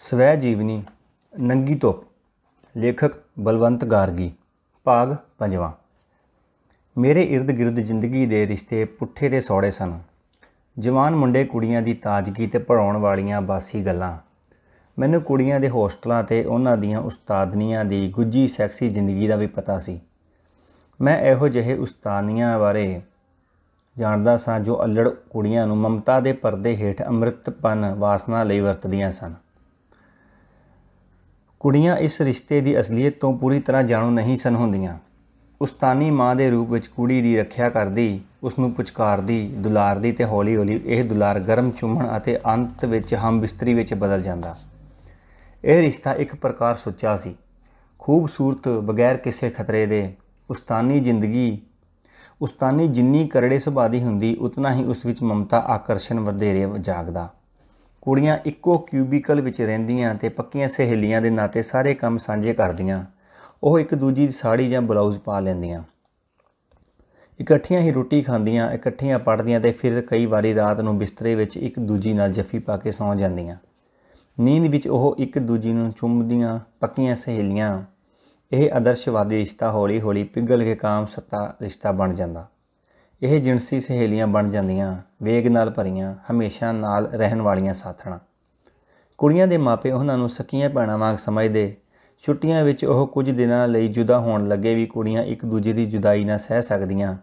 ਸਵੈ ਜੀਵਨੀ ਨੰਗੀ ਧੁੱਪ ਲੇਖਕ ਬਲਵੰਤ ਗਾਰਗੀ ਭਾਗ 5 ਮੇਰੇ ird-gird ਜ਼ਿੰਦਗੀ ਦੇ ਰਿਸ਼ਤੇ ਪੁੱਠੇ ਦੇ ਸੌੜੇ ਸਨ ਜਵਾਨ ਮੁੰਡੇ ਕੁੜੀਆਂ ਦੀ ਤਾਜ਼ਗੀ ਤੇ ਭਰਾਉਣ ਵਾਲੀਆਂ ਬਾਸੀ ਗੱਲਾਂ ਮੈਨੂੰ ਕੁੜੀਆਂ ਦੇ ਹੋਸਟਲਾਂ ਤੇ ਉਹਨਾਂ ਦੀਆਂ ਉਸਤਾਦਨੀਆਂ ਦੀ ਗੁੱਜੀ ਸੈਕਸੀ ਜ਼ਿੰਦਗੀ ਦਾ ਵੀ ਪਤਾ ਸੀ ਮੈਂ ਇਹੋ ਜਿਹੇ ਉਸਤਾਨੀਆਂ ਬਾਰੇ ਜਾਣਦਾ ਸਾਂ ਜੋ ਅਲੜ ਕੁੜੀਆਂ ਨੂੰ ਮਮਤਾ ਦੇ ਪਰਦੇ ਹੇਠ ਅੰਮ੍ਰਿਤਪਨ ਵਾਸਨਾ ਲਈ ਵਰਤਦੀਆਂ ਸਨ ਕੁੜੀਆਂ ਇਸ ਰਿਸ਼ਤੇ ਦੀ ਅਸਲੀਅਤ ਤੋਂ ਪੂਰੀ ਤਰ੍ਹਾਂ ਜਾਣੂ ਨਹੀਂ ਸਨ ਹੁੰਦੀਆਂ ਉਸਤਾਨੀ ਮਾਂ ਦੇ ਰੂਪ ਵਿੱਚ ਕੁੜੀ ਦੀ ਰੱਖਿਆ ਕਰਦੀ ਉਸ ਨੂੰ ਪੁਚਕਾਰਦੀ ਦੁਲਾਰਦੀ ਤੇ ਹੌਲੀ-ਹੌਲੀ ਇਹ ਦੁਲਾਰ ਗਰਮ ਚੁੰਮਣ ਅਤੇ ਅੰਤ ਵਿੱਚ ਹਮ ਬਿਸਤਰੀ ਵਿੱਚ ਬਦਲ ਜਾਂਦਾ ਇਹ ਰਿਸ਼ਤਾ ਇੱਕ ਪ੍ਰਕਾਰ ਸੁੱਚਾ ਸੀ ਖੂਬਸੂਰਤ ਬਗੈਰ ਕਿਸੇ ਖਤਰੇ ਦੇ ਉਸਤਾਨੀ ਜ਼ਿੰਦਗੀ ਉਸਤਾਨੀ ਜਿੰਨੀ ਕਰੜੇ ਸੁਭਾਅ ਦੀ ਹੁੰਦੀ ਉਤਨਾ ਹੀ ਉਸ ਵਿੱਚ ਮਮਤਾ ਆਕਰਸ਼ਣ ਵਧੇਰੇ ਜਾਗਦਾ ਕੁੜੀਆਂ ਇੱਕੋ ਕਿਊਬਿਕਲ ਵਿੱਚ ਰਹਿੰਦੀਆਂ ਤੇ ਪੱਕੀਆਂ ਸਹੇਲੀਆਂ ਦੇ ਨਾਤੇ ਸਾਰੇ ਕੰਮ ਸਾਂਝੇ ਕਰਦੀਆਂ ਉਹ ਇੱਕ ਦੂਜੀ ਦੀ ਸਾੜੀ ਜਾਂ ਬਲਾਊਜ਼ ਪਾ ਲੈਂਦੀਆਂ ਇਕੱਠੀਆਂ ਹੀ ਰੋਟੀ ਖਾਂਦੀਆਂ ਇਕੱਠੀਆਂ ਪੜ੍ਹਦੀਆਂ ਤੇ ਫਿਰ ਕਈ ਵਾਰੀ ਰਾਤ ਨੂੰ ਬਿਸਤਰੇ ਵਿੱਚ ਇੱਕ ਦੂਜੀ ਨਾਲ ਜੱਫੀ ਪਾ ਕੇ ਸੌਂ ਜਾਂਦੀਆਂ ਨੀਂਦ ਵਿੱਚ ਉਹ ਇੱਕ ਦੂਜੀ ਨੂੰ ਚੁੰਮਦੀਆਂ ਪੱਕੀਆਂ ਸਹੇਲੀਆਂ ਇਹ ਆਦਰਸ਼ਵਾਦੀ ਰਿਸ਼ਤਾ ਹੌਲੀ-ਹੌਲੀ ਪਿਘਲ ਕੇ ਕਾਮ ਸੱਤਾ ਰਿਸ਼ਤਾ ਬਣ ਜਾਂਦਾ ਇਹ ਜਿੰਸੀ ਸਹੇਲੀਆਂ ਬਣ ਜਾਂਦੀਆਂ ਵੇਗ ਨਾਲ ਭਰੀਆਂ ਹਮੇਸ਼ਾ ਨਾਲ ਰਹਿਣ ਵਾਲੀਆਂ ਸਾਥਣਾ ਕੁੜੀਆਂ ਦੇ ਮਾਪੇ ਉਹਨਾਂ ਨੂੰ ਸਕੀਆਂ ਪਾਣਾ ਵਾਂਗ ਸਮਝਦੇ ਛੁੱਟੀਆਂ ਵਿੱਚ ਉਹ ਕੁਝ ਦਿਨਾਂ ਲਈ ਜੁਦਾ ਹੋਣ ਲੱਗੇ ਵੀ ਕੁੜੀਆਂ ਇੱਕ ਦੂਜੇ ਦੀ ਜੁਦਾਈ ਨਾ ਸਹਿ ਸਕਦੀਆਂ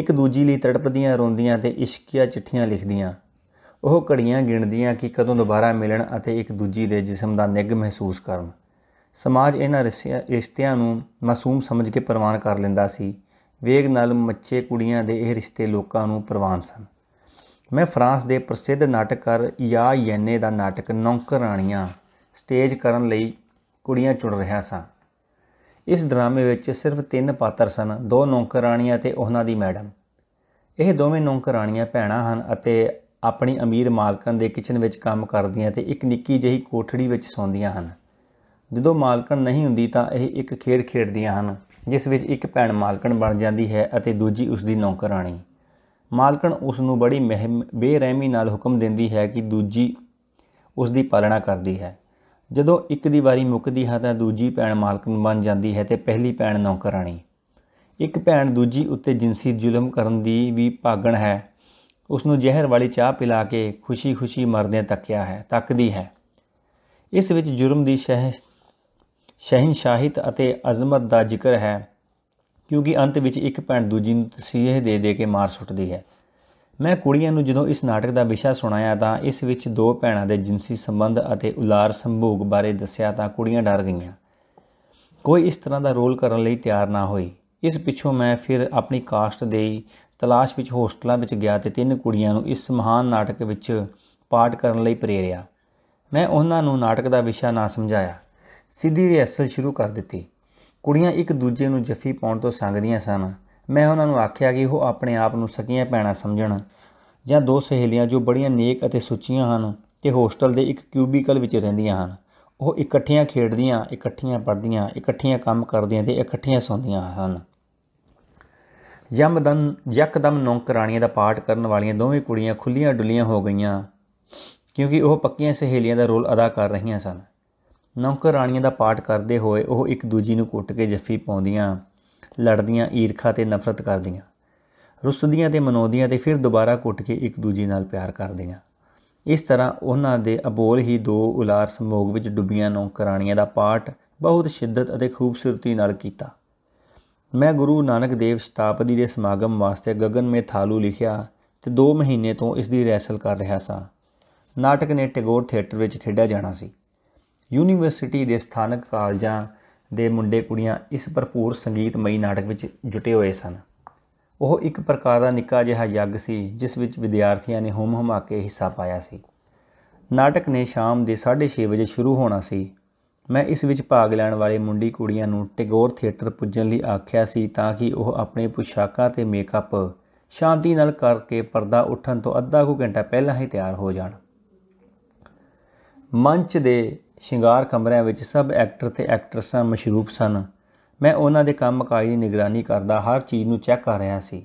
ਇੱਕ ਦੂਜੀ ਲਈ ਤੜਪਦੀਆਂ ਰੋਂਦੀਆਂ ਤੇ ਇਸ਼ਕੀਆ ਚਿੱਠੀਆਂ ਲਿਖਦੀਆਂ ਉਹ ਘੜੀਆਂ ਗਿਣਦੀਆਂ ਕਿ ਕਦੋਂ ਦੁਬਾਰਾ ਮਿਲਣ ਅਤੇ ਇੱਕ ਦੂਜੀ ਦੇ ਜਿਸਮ ਦਾ ਨਿੱਘ ਮਹਿਸੂਸ ਕਰਨ ਸਮਾਜ ਇਹਨਾਂ ਰਿਸ਼ਤਿਆਂ ਨੂੰ ਮਾਸੂਮ ਸਮਝ ਕੇ ਪ੍ਰਵਾਨ ਕਰ ਲੈਂਦਾ ਸੀ ਵੇਗ ਨਾਲ ਮੱਚੇ ਕੁੜੀਆਂ ਦੇ ਇਹ ਰਿਸ਼ਤੇ ਲੋਕਾਂ ਨੂੰ ਪ੍ਰਵਾਨ ਸਨ ਮੈਂ ਫਰਾਂਸ ਦੇ ਪ੍ਰਸਿੱਧ ਨਾਟਕਕਾਰ ਯਾ ਯੈਨੇ ਦਾ ਨਾਟਕ ਰਾਣੀਆਂ ਸਟੇਜ ਕਰਨ ਲਈ ਕੁੜੀਆਂ ਚੁਣ ਰਿਹਾ ਸਾਂ ਇਸ ਡਰਾਮੇ ਵਿੱਚ ਸਿਰਫ ਤਿੰਨ ਪਾਤਰ ਸਨ ਦੋ ਰਾਣੀਆਂ ਤੇ ਉਹਨਾਂ ਦੀ ਮੈਡਮ ਇਹ ਦੋਵੇਂ ਰਾਣੀਆਂ ਭੈਣਾਂ ਹਨ ਅਤੇ ਆਪਣੀ ਅਮੀਰ ਮਾਲਕਣ ਦੇ ਕਿਚਨ ਵਿੱਚ ਕੰਮ ਕਰਦੀਆਂ ਤੇ ਇੱਕ ਨਿੱਕੀ ਜਿਹੀ ਕੋਠੜੀ ਵਿੱਚ ਸੌਂਦੀਆਂ ਹਨ ਜਦੋਂ ਮਾਲਕਣ ਨਹੀਂ ਹੁੰਦੀ ਤਾਂ ਇਹ ਇੱਕ ਖੇਡ ਖੇਡਦੀਆਂ ਹਨ ਜਿਸ ਵਿੱਚ ਇੱਕ ਭੈਣ ਮਾਲਕਣ ਬਣ ਜਾਂਦੀ ਹੈ ਅਤੇ ਦੂਜੀ ਉਸ ਦੀ ਨੌਕਰਾਣੀ ਮਾਲਕਣ ਉਸ ਨੂੰ ਬੜੀ ਬੇਰਹਿਮੀ ਨਾਲ ਹੁਕਮ ਦਿੰਦੀ ਹੈ ਕਿ ਦੂਜੀ ਉਸ ਦੀ ਪਾਲਣਾ ਕਰਦੀ ਹੈ ਜਦੋਂ ਇੱਕ ਦੀ ਵਾਰੀ ਮੁੱਕਦੀ ਹੈ ਤਾਂ ਦੂਜੀ ਭੈਣ ਮਾਲਕਣ ਬਣ ਜਾਂਦੀ ਹੈ ਤੇ ਪਹਿਲੀ ਭੈਣ ਨੌਕਰਾਣੀ ਇੱਕ ਭੈਣ ਦੂਜੀ ਉੱਤੇ ਜਿੰਸੀ ਜ਼ੁਲਮ ਕਰਨ ਦੀ ਵੀ ਭਾਗਣ ਹੈ ਉਸ ਨੂੰ ਜ਼ਹਿਰ ਵਾਲੀ ਚਾਹ ਪਿਲਾ ਕੇ ਖੁਸ਼ੀ-ਖੁਸ਼ੀ ਮਰਦੇ ਤੱਕਿਆ ਹੈ ਤੱਕਦੀ ਹੈ ਇਸ ਵਿੱਚ ਜੁਰਮ ਦੀ ਸ਼ਹਿ ਸ਼ਹਿਨशाहित ਅਤੇ ਅਜ਼ਮਤ ਦਾ ਜ਼ਿਕਰ ਹੈ ਕਿਉਂਕਿ ਅੰਤ ਵਿੱਚ ਇੱਕ ਭੈਣ ਦੂਜੀ ਨੂੰ ਤਸੀਹ ਦੇ ਦੇ ਕੇ ਮਾਰ ਸੁੱਟਦੀ ਹੈ ਮੈਂ ਕੁੜੀਆਂ ਨੂੰ ਜਦੋਂ ਇਸ ਨਾਟਕ ਦਾ ਵਿਸ਼ਾ ਸੁਣਾਇਆ ਤਾਂ ਇਸ ਵਿੱਚ ਦੋ ਭੈਣਾਂ ਦੇ ਜਿੰਸੀ ਸੰਬੰਧ ਅਤੇ ਉਲਾਰ ਸੰਭੋਗ ਬਾਰੇ ਦੱਸਿਆ ਤਾਂ ਕੁੜੀਆਂ ਡਰ ਗਈਆਂ ਕੋਈ ਇਸ ਤਰ੍ਹਾਂ ਦਾ ਰੋਲ ਕਰਨ ਲਈ ਤਿਆਰ ਨਾ ਹੋਈ ਇਸ ਪਿੱਛੋਂ ਮੈਂ ਫਿਰ ਆਪਣੀ ਕਾਸਟ ਦੇ ਤਲਾਸ਼ ਵਿੱਚ ਹੋਸਟਲਾਂ ਵਿੱਚ ਗਿਆ ਤੇ ਤਿੰਨ ਕੁੜੀਆਂ ਨੂੰ ਇਸ ਮਹਾਨ ਨਾਟਕ ਵਿੱਚ ਪਾਰਟ ਕਰਨ ਲਈ ਪ੍ਰੇਰਿਆ ਮੈਂ ਉਹਨਾਂ ਨੂੰ ਨਾਟਕ ਦਾ ਵਿਸ਼ਾ ਨਾ ਸਮਝਾਇਆ ਸਿੱਧੀ ਰਿਹਰਸਲ ਸ਼ੁਰੂ ਕਰ ਦਿੱਤੀ ਕੁੜੀਆਂ ਇੱਕ ਦੂਜੇ ਨੂੰ ਜੱਫੀ ਪਾਉਣ ਤੋਂ ਸੰਗਦੀਆਂ ਸਨ ਮੈਂ ਉਹਨਾਂ ਨੂੰ ਆਖਿਆ ਕਿ ਉਹ ਆਪਣੇ ਆਪ ਨੂੰ ਸਕੀਆਂ ਪੈਣਾ ਸਮਝਣ ਜਾਂ ਦੋ ਸਹੇਲੀਆਂ ਜੋ ਬੜੀਆਂ ਨੇਕ ਅਤੇ ਸੁੱਚੀਆਂ ਹਨ ਤੇ ਹੋਸਟਲ ਦੇ ਇੱਕ ਕਿਊਬੀਕਲ ਵਿੱਚ ਰਹਿੰਦੀਆਂ ਹਨ ਉਹ ਇਕੱਠੀਆਂ ਖੇਡਦੀਆਂ ਇਕੱਠੀਆਂ ਪੜ੍ਹਦੀਆਂ ਇਕੱਠੀਆਂ ਕੰਮ ਕਰਦੀਆਂ ਤੇ ਇਕੱਠੀਆਂ ਸੌਂਦੀਆਂ ਹਨ ਯਮਦਨ ਯਕਦਮ ਰਾਣੀਆਂ ਦਾ ਪਾਠ ਕਰਨ ਵਾਲੀਆਂ ਦੋਵੇਂ ਕੁੜੀਆਂ ਖੁੱਲੀਆਂ ਡੁੱਲੀਆਂ ਹੋ ਗਈਆਂ ਕਿਉਂਕਿ ਉਹ ਪੱਕੀਆਂ ਸਹੇਲੀਆਂ ਦਾ ਰੋਲ ਅਦਾ ਕਰ ਰਹੀਆਂ ਸਨ ਨੌਕਰ ਰਾਣੀਆਂ ਦਾ ਪਾਠ ਕਰਦੇ ਹੋਏ ਉਹ ਇੱਕ ਦੂਜੀ ਨੂੰ ਕੁੱਟ ਕੇ ਜੱਫੀ ਪਾਉਂਦੀਆਂ ਲੜਦੀਆਂ ਈਰਖਾ ਤੇ ਨਫ਼ਰਤ ਕਰਦੀਆਂ ਰੁੱਸਦੀਆਂ ਤੇ ਮਨਾਉਂਦੀਆਂ ਤੇ ਫਿਰ ਦੁਬਾਰਾ ਕੁੱਟ ਕੇ ਇੱਕ ਦੂਜੀ ਨਾਲ ਪਿਆਰ ਕਰਦੀਆਂ ਇਸ ਤਰ੍ਹਾਂ ਉਹਨਾਂ ਦੇ ਅਬੋਲ ਹੀ ਦੋ ਉਲਾਰ ਸਮੋਗ ਵਿੱਚ ਡੁੱਬੀਆਂ ਨੌਕਰ ਰਾਣੀਆਂ ਦਾ ਪਾਠ ਬਹੁਤ ਸ਼ਿੱਦਤ ਅਤੇ ਖੂਬਸੂਰਤੀ ਨਾਲ ਕੀਤਾ ਮੈਂ ਗੁਰੂ ਨਾਨਕ ਦੇਵ ਸ਼ਤਾਬਦੀ ਦੇ ਸਮਾਗਮ ਵਾਸਤੇ ਗਗਨ ਮੇ ਥਾਲੂ ਲਿਖਿਆ ਤੇ 2 ਮਹੀਨੇ ਤੋਂ ਇਸ ਦੀ ਰੈਸਲ ਕਰ ਰਿਹਾ ਸਾਂ ਨਾਟਕ ਨੇ ਟੈਗੋਰ ਥੀਏਟਰ ਵਿੱਚ ਖੇਡਿਆ ਜਾਣਾ ਸੀ ਯੂਨੀਵਰਸਿਟੀ ਦੇ ਸਥਾਨਕ ਕਾਲਜਾਂ ਦੇ ਮੁੰਡੇ ਕੁੜੀਆਂ ਇਸ ਭਰਪੂਰ ਸੰਗੀਤਮਈ ਨਾਟਕ ਵਿੱਚ ਜੁਟੇ ਹੋਏ ਸਨ ਉਹ ਇੱਕ ਪ੍ਰਕਾਰ ਦਾ ਨਿੱਕਾ ਜਿਹਾ ਯੱਗ ਸੀ ਜਿਸ ਵਿੱਚ ਵਿਦਿਆਰਥੀਆਂ ਨੇ ਹਮ ਹਮਾ ਕੇ ਹਿੱਸਾ ਪਾਇਆ ਸੀ ਨਾਟਕ ਨੇ ਸ਼ਾਮ ਦੇ 6:30 ਵਜੇ ਸ਼ੁਰੂ ਹੋਣਾ ਸੀ ਮੈਂ ਇਸ ਵਿੱਚ ਭਾਗ ਲੈਣ ਵਾਲੇ ਮੁੰਡੀ ਕੁੜੀਆਂ ਨੂੰ ਟੈਗੋਰ ਥੀਏਟਰ ਪੁੱਜਣ ਲਈ ਆਖਿਆ ਸੀ ਤਾਂ ਕਿ ਉਹ ਆਪਣੇ ਪੁਸ਼ਾਕਾਂ ਤੇ ਮੇਕਅਪ ਸ਼ਾਂਤੀ ਨਾਲ ਕਰਕੇ ਪਰਦਾ ਉੱਠਣ ਤੋਂ ਅੱਧਾ ਕੁ ਘੰਟਾ ਪਹਿਲਾਂ ਹੀ ਤਿਆਰ ਹੋ ਜਾਣ ਮੰਚ ਦੇ ਸ਼ਿੰਗਾਰ ਕਮਰਿਆਂ ਵਿੱਚ ਸਭ ਐਕਟਰ ਤੇ ਐਕਟਰਸਾਂ ਮਸ਼ਰੂਬ ਸਨ ਮੈਂ ਉਹਨਾਂ ਦੇ ਕੰਮ ਕਾਜ ਦੀ ਨਿਗਰਾਨੀ ਕਰਦਾ ਹਰ ਚੀਜ਼ ਨੂੰ ਚੈੱਕ ਕਰ ਰਿਹਾ ਸੀ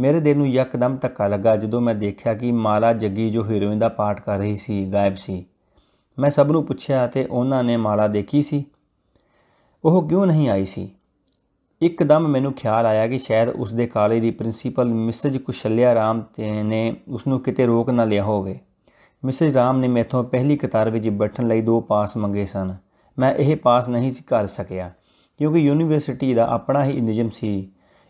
ਮੇਰੇ ਦਿਲ ਨੂੰ ਯਕਦਮ ਧੱਕਾ ਲੱਗਾ ਜਦੋਂ ਮੈਂ ਦੇਖਿਆ ਕਿ ਮਾਲਾ ਜੱਗੀ ਜੋ ਹੀਰੋਇਨ ਦਾ ਪਾਰਟ ਕਰ ਰਹੀ ਸੀ ਗਾਇਬ ਸੀ ਮੈਂ ਸਭ ਨੂੰ ਪੁੱਛਿਆ ਤੇ ਉਹਨਾਂ ਨੇ ਮਾਲਾ ਦੇਖੀ ਸੀ ਉਹ ਕਿਉਂ ਨਹੀਂ ਆਈ ਸੀ ਇੱਕਦਮ ਮੈਨੂੰ ਖਿਆਲ ਆਇਆ ਕਿ ਸ਼ਾਇਦ ਉਸ ਦੇ ਕਾਲਜ ਦੀ ਪ੍ਰਿੰਸੀਪਲ ਮਿਸਜ ਕੁਸ਼ਲਿਆ ਰਾਮ ਨੇ ਉਸ ਨੂੰ ਕਿਤੇ ਰੋਕ ਨਾ ਲਿਆ ਹੋਵੇ ਮਿਸਿਸ ਰਾਮ ਨੇ ਮੈਥੋਂ ਪਹਿਲੀ ਕਤਾਰ ਵਿੱਚ ਬੈਠਣ ਲਈ ਦੋ ਪਾਸ ਮੰਗੇ ਸਨ ਮੈਂ ਇਹ ਪਾਸ ਨਹੀਂ ਕਰ ਸਕਿਆ ਕਿਉਂਕਿ ਯੂਨੀਵਰਸਿਟੀ ਦਾ ਆਪਣਾ ਹੀ ਨਿਯਮ ਸੀ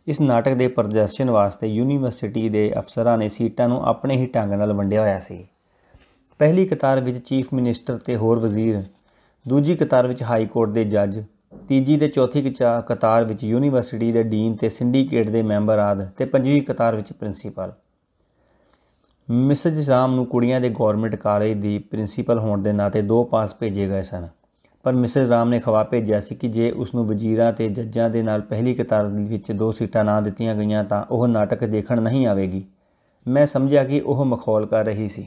ਇਸ ਨਾਟਕ ਦੇ ਪ੍ਰਦਰਸ਼ਨ ਵਾਸਤੇ ਯੂਨੀਵਰਸਿਟੀ ਦੇ ਅਫਸਰਾਂ ਨੇ ਸੀਟਾਂ ਨੂੰ ਆਪਣੇ ਹੀ ਢੰਗ ਨਾਲ ਵੰਡਿਆ ਹੋਇਆ ਸੀ ਪਹਿਲੀ ਕਤਾਰ ਵਿੱਚ ਚੀਫ ਮਿਨਿਸਟਰ ਤੇ ਹੋਰ ਵਜ਼ੀਰ ਦੂਜੀ ਕਤਾਰ ਵਿੱਚ ਹਾਈ ਕੋਰਟ ਦੇ ਜੱਜ ਤੀਜੀ ਤੇ ਚੌਥੀ ਕਤਾਰ ਵਿੱਚ ਯੂਨੀਵਰਸਿਟੀ ਦੇ ਡੀਨ ਤੇ ਸਿੰਡੀਕੇਟ ਦੇ ਮੈਂਬਰ ਆਦ ਤੇ ਪੰਜਵੀਂ ਕਤਾਰ ਵਿੱਚ ਪ੍ਰਿੰਸੀਪਲ ਮਿਸਜ ਰਾਮ ਨੂੰ ਕੁੜੀਆਂ ਦੇ ਗਵਰਨਮੈਂਟ ਕਾਲਜ ਦੀ ਪ੍ਰਿੰਸੀਪਲ ਹੋਣ ਦੇ ਨਾਤੇ ਦੋ ਪਾਸ ਭੇਜੇ ਗਏ ਸਨ ਪਰ ਮਿਸਜ ਰਾਮ ਨੇ ਖਵਾ ਭੇਜਿਆ ਸੀ ਕਿ ਜੇ ਉਸ ਨੂੰ ਵਜ਼ੀਰਾਂ ਤੇ ਜੱਜਾਂ ਦੇ ਨਾਲ ਪਹਿਲੀ ਕਤਾਰ ਵਿੱਚ ਦੋ ਸੀਟਾਂ ਨਾ ਦਿੱਤੀਆਂ ਗਈਆਂ ਤਾਂ ਉਹ ਨਾਟਕ ਦੇਖਣ ਨਹੀਂ ਆਵੇਗੀ ਮੈਂ ਸਮਝਿਆ ਕਿ ਉਹ ਮਖੌਲ ਕਰ ਰਹੀ ਸੀ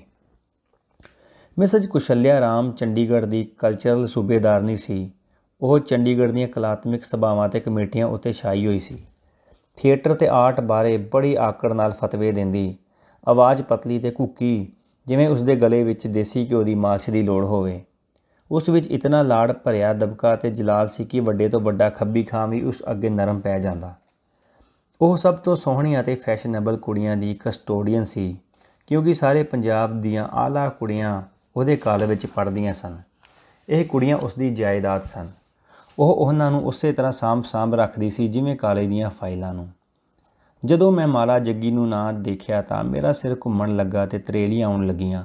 ਮਿਸਜ ਕੁਸ਼ਲਿਆ ਰਾਮ ਚੰਡੀਗੜ੍ਹ ਦੀ ਕਲਚਰਲ ਸੂਬੇਦਾਰਨੀ ਸੀ ਉਹ ਚੰਡੀਗੜ੍ਹ ਦੀਆਂ ਕਲਾਤਮਿਕ ਸਭਾਵਾਂ ਤੇ ਕਮੇਟੀਆਂ ਉੱਤੇ ਛਾਈ ਹੋਈ ਸੀ ਥੀਏਟਰ ਤੇ ਆਰਟ ਬਾਰੇ ਬੜੀ ਆਕੜ ਨਾਲ ਫਤਵੇ ਦਿੰਦੀ ਆਵਾਜ਼ ਪਤਲੀ ਤੇ ਘੁੱਕੀ ਜਿਵੇਂ ਉਸ ਦੇ ਗਲੇ ਵਿੱਚ ਦੇਸੀ ਘਿਓ ਦੀ ਮਾਲਸ਼ ਦੀ ਲੋੜ ਹੋਵੇ ਉਸ ਵਿੱਚ ਇਤਨਾ ਲਾੜ ਭਰਿਆ ਦਬਕਾ ਤੇ ਜਲਾਲ ਸੀ ਕਿ ਵੱਡੇ ਤੋਂ ਵੱਡਾ ਖੱਬੀ ਖਾਂ ਵੀ ਉਸ ਅੱਗੇ ਨਰਮ ਪੈ ਜਾਂਦਾ ਉਹ ਸਭ ਤੋਂ ਸੋਹਣੀ ਅਤੇ ਫੈਸ਼ਨੇਬਲ ਕੁੜੀਆਂ ਦੀ ਕਸਟੋਡੀਅਨ ਸੀ ਕਿਉਂਕਿ ਸਾਰੇ ਪੰਜਾਬ ਦੀਆਂ ਆਲਾ ਕੁੜੀਆਂ ਉਹਦੇ ਕਾਲ ਵਿੱਚ ਪੜਦੀਆਂ ਸਨ ਇਹ ਕੁੜੀਆਂ ਉਸ ਦੀ ਜਾਇਦਾਦ ਸਨ ਉਹ ਉਹਨਾਂ ਨੂੰ ਉਸੇ ਤਰ੍ਹਾਂ ਸਾਂਭ ਸਾਂਭ ਰੱਖਦੀ ਸੀ ਜਿਵੇਂ ਕਾਲੇ ਦੀਆਂ ਫਾਈਲਾਂ ਨੂੰ ਜਦੋਂ ਮੈਂ ਮਾਲਾ ਜੱਗੀ ਨੂੰ ਨਾ ਦੇਖਿਆ ਤਾਂ ਮੇਰਾ ਸਿਰ ਘੁੰਮਣ ਲੱਗਾ ਤੇ ਤਰੇਲੀਆਂ ਆਉਣ ਲੱਗੀਆਂ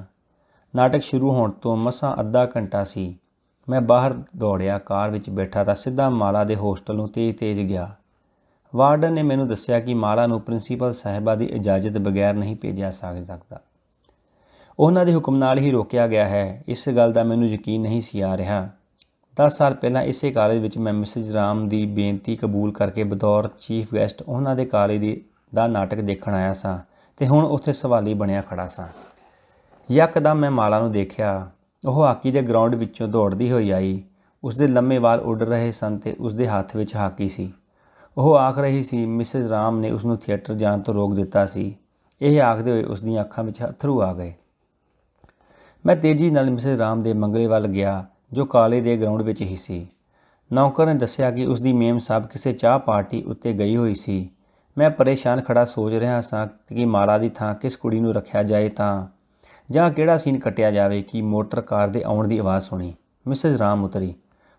ਨਾਟਕ ਸ਼ੁਰੂ ਹੋਣ ਤੋਂ ਮਸਾਂ ਅੱਧਾ ਘੰਟਾ ਸੀ ਮੈਂ ਬਾਹਰ ਦੌੜਿਆ ਕਾਰ ਵਿੱਚ ਬੈਠਾ ਤਾਂ ਸਿੱਧਾ ਮਾਲਾ ਦੇ ਹੋਸਟਲ ਨੂੰ ਤੇਜ਼-ਤੇਜ਼ ਗਿਆ ਵਾਰਡਨ ਨੇ ਮੈਨੂੰ ਦੱਸਿਆ ਕਿ ਮਾਲਾ ਨੂੰ ਪ੍ਰਿੰਸੀਪਲ ਸਾਹਿਬਾ ਦੀ ਇਜਾਜ਼ਤ ਬਗੈਰ ਨਹੀਂ ਭੇਜਿਆ ਸਕਦਾ ਉਹਨਾਂ ਦੇ ਹੁਕਮ ਨਾਲ ਹੀ ਰੋਕਿਆ ਗਿਆ ਹੈ ਇਸ ਗੱਲ ਦਾ ਮੈਨੂੰ ਯਕੀਨ ਨਹੀਂ ਸੀ ਆ ਰਿਹਾ 10 ਸਾਲ ਪਹਿਲਾਂ ਇਸੇ ਕਾਲਜ ਵਿੱਚ ਮੈਂ ਮਿਸਜ ਰਾਮ ਦੀ ਬੇਨਤੀ ਕਬੂਲ ਕਰਕੇ ਬਤੌਰ ਚੀਫ ਗੈਸਟ ਉਹਨਾਂ ਦੇ ਕਾਲਜ ਦੀ ਦਾ ਨਾਟਕ ਦੇਖਣ ਆਇਆ ਸਾਂ ਤੇ ਹੁਣ ਉੱਥੇ ਸਵਾਲੀ ਬਣਿਆ ਖੜਾ ਸਾਂ ਯਕਦਮ ਮੈਂ ਮਾਲਾ ਨੂੰ ਦੇਖਿਆ ਉਹ ਹਾਕੀ ਦੇ ਗਰਾਊਂਡ ਵਿੱਚੋਂ ਦੌੜਦੀ ਹੋਈ ਆਈ ਉਸ ਦੇ ਲੰਮੇ ਵਾਲ ਉੱਡ ਰਹੇ ਸਨ ਤੇ ਉਸ ਦੇ ਹੱਥ ਵਿੱਚ ਹਾਕੀ ਸੀ ਉਹ ਆਖ ਰਹੀ ਸੀ ਮਿਸਿਸ ਰਾਮ ਨੇ ਉਸ ਨੂੰ ਥੀਏਟਰ ਜਾਣ ਤੋਂ ਰੋਕ ਦਿੱਤਾ ਸੀ ਇਹ ਆਖਦੇ ਹੋਏ ਉਸ ਦੀਆਂ ਅੱਖਾਂ ਵਿੱਚ ਅਥਰੂ ਆ ਗਏ ਮੈਂ ਤੇਜ਼ੀ ਨਾਲ ਮਿਸਿਸ ਰਾਮ ਦੇ ਮੰਗਲੇ ਵੱਲ ਗਿਆ ਜੋ ਕਾਲੇ ਦੇ ਗਰਾਊਂਡ ਵਿੱਚ ਹੀ ਸੀ ਨੌਕਰ ਨੇ ਦੱਸਿਆ ਕਿ ਉਸ ਦੀ ਮੇਮ ਸਾਹਿਬ ਕਿਸੇ ਚਾਹ ਪਾਰਟੀ ਉੱਤੇ ਗਈ ਹੋਈ ਸੀ ਮੈਂ ਪਰੇਸ਼ਾਨ ਖੜਾ ਸੋਚ ਰਿਹਾ ਸਾਂ ਕਿ ਮਾਲਾ ਦੀ ਥਾਂ ਕਿਸ ਕੁੜੀ ਨੂੰ ਰੱਖਿਆ ਜਾਏ ਤਾਂ ਜਾਂ ਕਿਹੜਾ ਸੀਨ ਕੱਟਿਆ ਜਾਵੇ ਕਿ ਮੋਟਰ ਕਾਰ ਦੇ ਆਉਣ ਦੀ ਆਵਾਜ਼ ਸੁਣੀ ਮਿਸਿਸ ਰਾਮ ਉਤਰੀ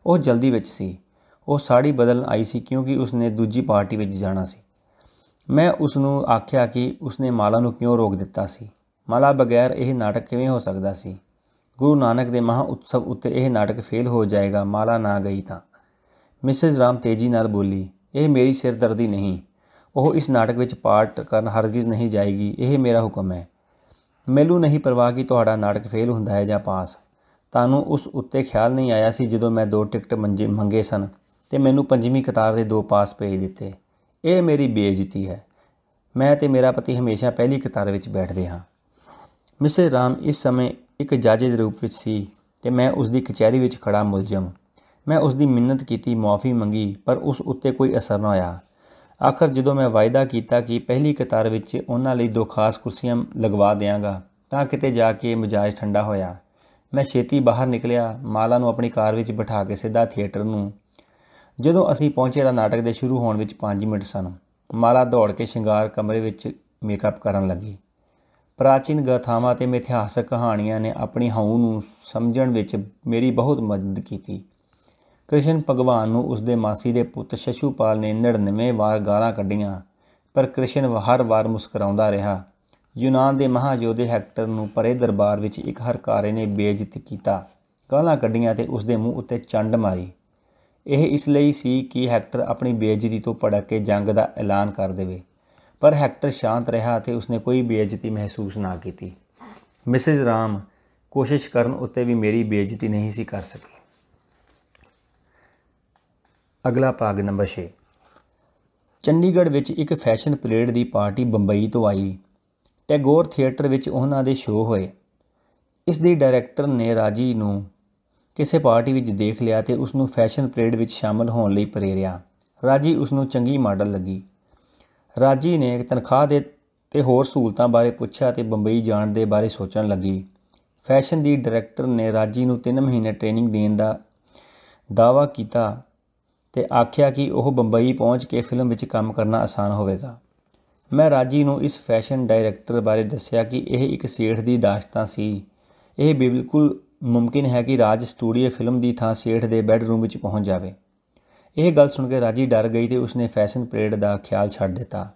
ਉਹ ਜਲਦੀ ਵਿੱਚ ਸੀ ਉਹ ਸਾੜੀ ਬਦਲਣ ਆਈ ਸੀ ਕਿਉਂਕਿ ਉਸਨੇ ਦੂਜੀ ਪਾਰਟੀ ਵਿੱਚ ਜਾਣਾ ਸੀ ਮੈਂ ਉਸ ਨੂੰ ਆਖਿਆ ਕਿ ਉਸਨੇ ਮਾਲਾ ਨੂੰ ਕਿਉਂ ਰੋਕ ਦਿੱਤਾ ਸੀ ਮਾਲਾ ਬਗੈਰ ਇਹ ਨਾਟਕ ਕਿਵੇਂ ਹੋ ਸਕਦਾ ਸੀ ਗੁਰੂ ਨਾਨਕ ਦੇ ਮਹਾ ਉਤਸਵ ਉੱਤੇ ਇਹ ਨਾਟਕ ਫੇਲ ਹੋ ਜਾਏਗਾ ਮਾਲਾ ਨਾ ਗਈ ਤਾਂ ਮਿਸਿਸ ਰਾਮ ਤੇਜ਼ੀ ਨਾਲ ਬੋਲੀ ਇਹ ਮੇਰੀ ਸਿਰਦਰਦੀ ਨਹੀਂ ਉਹ ਇਸ ਨਾਟਕ ਵਿੱਚ ਪਾਰਟ ਕਰਨ ਹਰਗਿਜ਼ ਨਹੀਂ ਜਾਏਗੀ ਇਹ ਮੇਰਾ ਹੁਕਮ ਹੈ ਮੈਨੂੰ ਨਹੀਂ ਪਰਵਾਹ ਕਿ ਤੁਹਾਡਾ ਨਾਟਕ ਫੇਲ ਹੁੰਦਾ ਹੈ ਜਾਂ ਪਾਸ ਤੁਹਾਨੂੰ ਉਸ ਉੱਤੇ ਖਿਆਲ ਨਹੀਂ ਆਇਆ ਸੀ ਜਦੋਂ ਮੈਂ ਦੋ ਟਿਕਟ ਮੰਗੇ ਸਨ ਤੇ ਮੈਨੂੰ ਪੰਜਵੀਂ ਕਤਾਰ ਦੇ ਦੋ ਪਾਸ ਭੇਜ ਦਿੱਤੇ ਇਹ ਮੇਰੀ ਬੇਇੱਜ਼ਤੀ ਹੈ ਮੈਂ ਤੇ ਮੇਰਾ ਪਤੀ ਹਮੇਸ਼ਾ ਪਹਿਲੀ ਕਤਾਰ ਵਿੱਚ ਬੈਠਦੇ ਹਾਂ ਮਿਸਰ ਰਾਮ ਇਸ ਸਮੇਂ ਇੱਕ ਜੱਜ ਦੇ ਰੂਪ ਵਿੱਚ ਸੀ ਤੇ ਮੈਂ ਉਸ ਦੀ ਕਚਹਿਰੀ ਵਿੱਚ ਖੜਾ ਮੁਲਜ਼ਮ ਮੈਂ ਉਸ ਦੀ ਮਿੰਨਤ ਕੀਤੀ ਮਾਫੀ ਮੰਗੀ ਪਰ ਉਸ ਉੱਤੇ ਕੋਈ ਅਸਰ ਨਾ ਹੋਇਆ ਆਖਰ ਜਦੋਂ ਮੈਂ ਵਾਅਦਾ ਕੀਤਾ ਕਿ ਪਹਿਲੀ ਕਤਾਰ ਵਿੱਚ ਉਹਨਾਂ ਲਈ ਦੋ ਖਾਸ ਕੁਰਸੀਆਂ ਲਗਵਾ ਦੇਵਾਂਗਾ ਤਾਂ ਕਿਤੇ ਜਾ ਕੇ ਮਜਾਜ ਠੰਡਾ ਹੋਇਆ ਮੈਂ ਛੇਤੀ ਬਾਹਰ ਨਿਕਲਿਆ ਮਾਲਾ ਨੂੰ ਆਪਣੀ ਕਾਰ ਵਿੱਚ ਬਿਠਾ ਕੇ ਸਿੱਧਾ ਥੀਏਟਰ ਨੂੰ ਜਦੋਂ ਅਸੀਂ ਪਹੁੰਚੇ ਤਾਂ ਨਾਟਕ ਦੇ ਸ਼ੁਰੂ ਹੋਣ ਵਿੱਚ 5 ਮਿੰਟ ਸਨ ਮਾਲਾ ਦੌੜ ਕੇ ਸ਼ਿੰਗਾਰ ਕਮਰੇ ਵਿੱਚ ਮੇਕਅਪ ਕਰਨ ਲੱਗੀ ਪ੍ਰਾਚੀਨ ਗਾਥਾਵਾਂ ਤੇ ਮਿਥਿਹਾਸਕ ਕਹਾਣੀਆਂ ਨੇ ਆਪਣੀ ਹਾਉ ਨੂੰ ਸਮਝਣ ਵਿੱਚ ਮੇਰੀ ਬਹੁਤ ਮਦਦ ਕੀਤੀ ਕ੍ਰਿਸ਼ਨ ਭਗਵਾਨ ਨੂੰ ਉਸ ਦੇ ਮਾਸੀ ਦੇ ਪੁੱਤ ਸ਼ਸ਼ੂਪਾਲ ਨੇ 99 ਵਾਰ ਗਾਲਾਂ ਕੱਢੀਆਂ ਪਰ ਕ੍ਰਿਸ਼ਨ ਹਰ ਵਾਰ ਮੁਸਕਰਾਉਂਦਾ ਰਿਹਾ ਯੂਨਾਨ ਦੇ ਮਹਾਯੋਧੇ ਹੈਕਟਰ ਨੂੰ ਪਰੇ ਦਰਬਾਰ ਵਿੱਚ ਇੱਕ ਹਰਕਾਰੇ ਨੇ ਬੇਇੱਜ਼ਤ ਕੀਤਾ ਗਾਲਾਂ ਕੱਢੀਆਂ ਤੇ ਉਸ ਦੇ ਮੂੰਹ ਉੱਤੇ ਚੰਡ ਮਾਰੀ ਇਹ ਇਸ ਲਈ ਸੀ ਕਿ ਹੈਕਟਰ ਆਪਣੀ ਬੇਇੱਜ਼ਤੀ ਤੋਂ ਭੜਕ ਕੇ ਜੰਗ ਦਾ ਐਲਾਨ ਕਰ ਦੇਵੇ ਪਰ ਹੈਕਟਰ ਸ਼ਾਂਤ ਰਿਹਾ ਅਤੇ ਉਸਨੇ ਕੋਈ ਬੇਇੱਜ਼ਤੀ ਮਹਿਸੂਸ ਨਾ ਕੀਤੀ ਮਿਸਿਸ ਰਾਮ ਕੋਸ਼ਿਸ਼ ਕਰਨ ਉੱਤੇ ਵੀ ਮੇਰੀ ਬੇਇੱਜ਼ਤੀ ਨਹੀਂ ਸੀ ਕਰ ਸਕੀ ਅਗਲਾ ਭਾਗ ਨੰਬਰ 6 ਚੰਡੀਗੜ੍ਹ ਵਿੱਚ ਇੱਕ ਫੈਸ਼ਨ ਪਲੇਡ ਦੀ ਪਾਰਟੀ ਬੰਬਈ ਤੋਂ ਆਈ ਟੈਗੋਰ ਥੀਏਟਰ ਵਿੱਚ ਉਹਨਾਂ ਦੇ ਸ਼ੋਅ ਹੋਏ ਇਸ ਦੇ ਡਾਇਰੈਕਟਰ ਨੇ ਰਾਜੀ ਨੂੰ ਕਿਸੇ ਪਾਰਟੀ ਵਿੱਚ ਦੇਖ ਲਿਆ ਤੇ ਉਸ ਨੂੰ ਫੈਸ਼ਨ ਪਲੇਡ ਵਿੱਚ ਸ਼ਾਮਲ ਹੋਣ ਲਈ ਪ੍ਰੇਰਿਆ ਰਾਜੀ ਉਸ ਨੂੰ ਚੰਗੀ ਮਾਡਲ ਲੱਗੀ ਰਾਜੀ ਨੇ ਤਨਖਾਹ ਦੇ ਤੇ ਹੋਰ ਸਹੂਲਤਾਂ ਬਾਰੇ ਪੁੱਛਿਆ ਤੇ ਬੰਬਈ ਜਾਣ ਦੇ ਬਾਰੇ ਸੋਚਣ ਲੱਗੀ ਫੈਸ਼ਨ ਦੀ ਡਾਇਰੈਕਟਰ ਨੇ ਰਾਜੀ ਨੂੰ 3 ਮਹੀਨੇ ਟ੍ਰੇਨਿੰਗ ਦੇਣ ਦਾ ਦਾਵਾ ਕੀਤਾ ਤੇ ਆਖਿਆ ਕਿ ਉਹ ਬੰਬਈ ਪਹੁੰਚ ਕੇ ਫਿਲਮ ਵਿੱਚ ਕੰਮ ਕਰਨਾ ਆਸਾਨ ਹੋਵੇਗਾ ਮੈਂ ਰਾਜੀ ਨੂੰ ਇਸ ਫੈਸ਼ਨ ਡਾਇਰੈਕਟਰ ਬਾਰੇ ਦੱਸਿਆ ਕਿ ਇਹ ਇੱਕ ਸੇਠ ਦੀ ਦਾਸ਼ਤਾ ਸੀ ਇਹ ਬਿਲਕੁਲ ਮੁਮਕਿਨ ਹੈ ਕਿ ਰਾਜ ਸਟੂਡੀਓ ਫਿਲਮ ਦੀ ਥਾਂ ਸੇਠ ਦੇ ਬੈੱਡਰੂਮ ਵਿੱਚ ਪਹੁੰਚ ਜਾਵੇ ਇਹ ਗੱਲ ਸੁਣ ਕੇ ਰਾਜੀ ਡਰ ਗਈ ਤੇ ਉਸਨੇ ਫੈਸ਼ਨ ਪਰੇਡ ਦਾ ਖਿਆਲ ਛੱਡ ਦਿੱਤਾ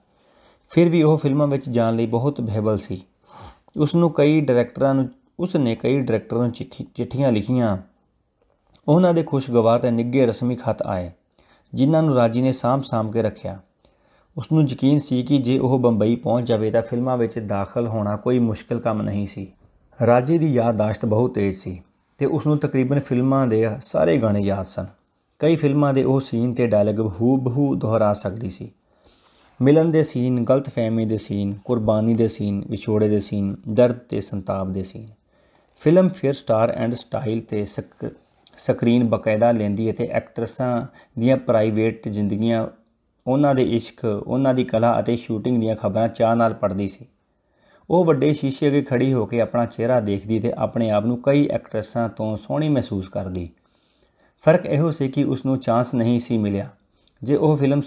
ਫਿਰ ਵੀ ਉਹ ਫਿਲਮਾਂ ਵਿੱਚ ਜਾਣ ਲਈ ਬਹੁਤ ਬਹਿਬਲ ਸੀ ਉਸ ਨੂੰ ਕਈ ਡਾਇਰੈਕਟਰਾਂ ਨੂੰ ਉਸਨੇ ਕਈ ਡਾਇਰੈਕਟਰਾਂ ਨੂੰ ਚਿੱਠੀਆਂ ਲਿਖੀਆਂ ਉਹਨਾਂ ਦੇ ਖੁਸ਼ਗਵਾਰ ਤੇ ਨਿੱਘੇ ਰਸਮੀ ਖਤ ਆਏ ਜਿਨ੍ਹਾਂ ਨੂੰ ਰਾਜੀ ਨੇ ਸਾਂਭ-ਸਾਂਭ ਕੇ ਰੱਖਿਆ ਉਸ ਨੂੰ ਯਕੀਨ ਸੀ ਕਿ ਜੇ ਉਹ ਬੰਬਈ ਪਹੁੰਚ ਜਾਵੇ ਤਾਂ ਫਿਲਮਾਂ ਵਿੱਚ ਦਾਖਲ ਹੋਣਾ ਕੋਈ ਮੁਸ਼ਕਲ ਕੰਮ ਨਹੀਂ ਸੀ ਰਾਜੀ ਦੀ ਯਾਦਦਾਸ਼ਤ ਬਹੁਤ ਤੇਜ਼ ਸੀ ਤੇ ਉਸ ਨੂੰ ਤਕਰੀਬਨ ਫਿਲਮਾਂ ਦੇ ਸਾਰੇ ਗਾਣੇ ਯਾਦ ਸਨ ਕਈ ਫਿਲਮਾਂ ਦੇ ਉਹ ਸੀਨ ਤੇ ਡਾਇਲੌਗ ਹੂ-ਬਹੂ ਦੁਹਰਾ ਸਕਦੀ ਸੀ ਮਿਲਨ ਦੇ ਸੀਨ ਗਲਤਫਹਿਮੀ ਦੇ ਸੀਨ ਕੁਰਬਾਨੀ ਦੇ ਸੀਨ ਵਿਛੋੜੇ ਦੇ ਸੀਨ ਦਰਦ ਤੇ ਸੰਤਾਪ ਦੇ scene Filmfare Star and Style ਤੇ ਸਕਰੀਨ ਬਕਾਇਦਾ ਲੈਂਦੀ ਹੈ ਤੇ ਐਕਟਰਸਾਂ ਦੀਆਂ ਪ੍ਰਾਈਵੇਟ ਜ਼ਿੰਦਗੀਆਂ ਉਹਨਾਂ ਦੇ ਇਸ਼ਕ ਉਹਨਾਂ ਦੀ ਕਲਾ ਅਤੇ ਸ਼ੂਟਿੰਗ ਦੀਆਂ ਖਬਰਾਂ ਚਾਹ ਨਾਲ ਪੜਦੀ ਸੀ ਉਹ ਵੱਡੇ ਸ਼ੀਸ਼ੇ ਅੱਗੇ ਖੜੀ ਹੋ ਕੇ ਆਪਣਾ ਚਿਹਰਾ ਦੇਖਦੀ ਤੇ ਆਪਣੇ ਆਪ ਨੂੰ ਕਈ ਐਕਟਰਸਾਂ ਤੋਂ ਸੋਹਣੀ ਮਹਿਸੂਸ ਕਰਦੀ ਫਰਕ ਇਹੋ ਸੀ ਕਿ ਉਸ ਨੂੰ ਚਾਂਸ ਨਹੀਂ ਸੀ ਮਿਲਿਆ ਜੇ ਉਹ ਫਿਲਮ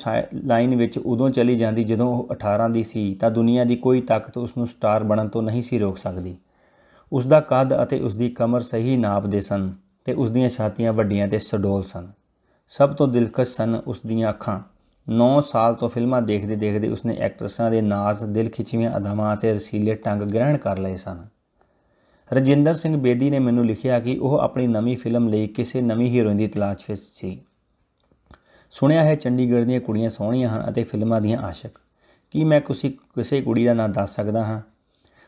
ਲਾਈਨ ਵਿੱਚ ਉਦੋਂ ਚਲੀ ਜਾਂਦੀ ਜਦੋਂ ਉਹ 18 ਦੀ ਸੀ ਤਾਂ ਦੁਨੀਆ ਦੀ ਕੋਈ ਤਾਕਤ ਉਸ ਨੂੰ ਸਟਾਰ ਬਣਨ ਤੋਂ ਨਹੀਂ ਸੀ ਰੋਕ ਸਕਦੀ ਉਸ ਦਾ ਕੱਦ ਅਤੇ ਉਸ ਦੀ ਕਮਰ ਸਹੀ ਨਾਪ ਦੇ ਸਨ ਤੇ ਉਸ ਦੀਆਂ ਛਾਤੀਆਂ ਵੱਡੀਆਂ ਤੇ ਸਡੋਲ ਸਨ ਸਭ ਤੋਂ ਦਿਲਕਸ਼ ਸਨ ਉਸ ਦੀਆਂ ਅੱਖਾਂ 9 ਸਾਲ ਤੋਂ ਫਿਲਮਾਂ ਦੇਖਦੇ ਦੇਖਦੇ ਉਸਨੇ ਐਕਟਰਸਾਂ ਦੇ ਨਾਜ਼ ਦਿਲ ਖਿੱਚੀਆਂ ਅਦਾਵਾਂ ਤੇ ਰਸੀਲੇ ਟੰਗ ਗ੍ਰਹਿਣ ਕਰ ਲਏ ਸਨ ਰਜਿੰਦਰ ਸਿੰਘ ਬੇਦੀ ਨੇ ਮੈਨੂੰ ਲਿਖਿਆ ਕਿ ਉਹ ਆਪਣੀ ਨਵੀਂ ਫਿਲਮ ਲਈ ਕਿਸੇ ਨਵੀਂ ਹੀਰੋਇਨ ਦੀ ਤਲਾਸ਼ ਵਿੱਚ ਸੀ ਸੁਣਿਆ ਹੈ ਚੰਡੀਗੜ੍ਹ ਦੀਆਂ ਕੁੜੀਆਂ ਸੋਹਣੀਆਂ ਹਨ ਅਤੇ ਫਿਲਮਾਂ ਦੀਆਂ ਆਸ਼ਕ ਕੀ ਮੈਂ ਕਿਸੇ ਕਿਸੇ ਕੁੜੀ ਦਾ ਨਾਮ ਦੱਸ ਸਕਦਾ ਹਾਂ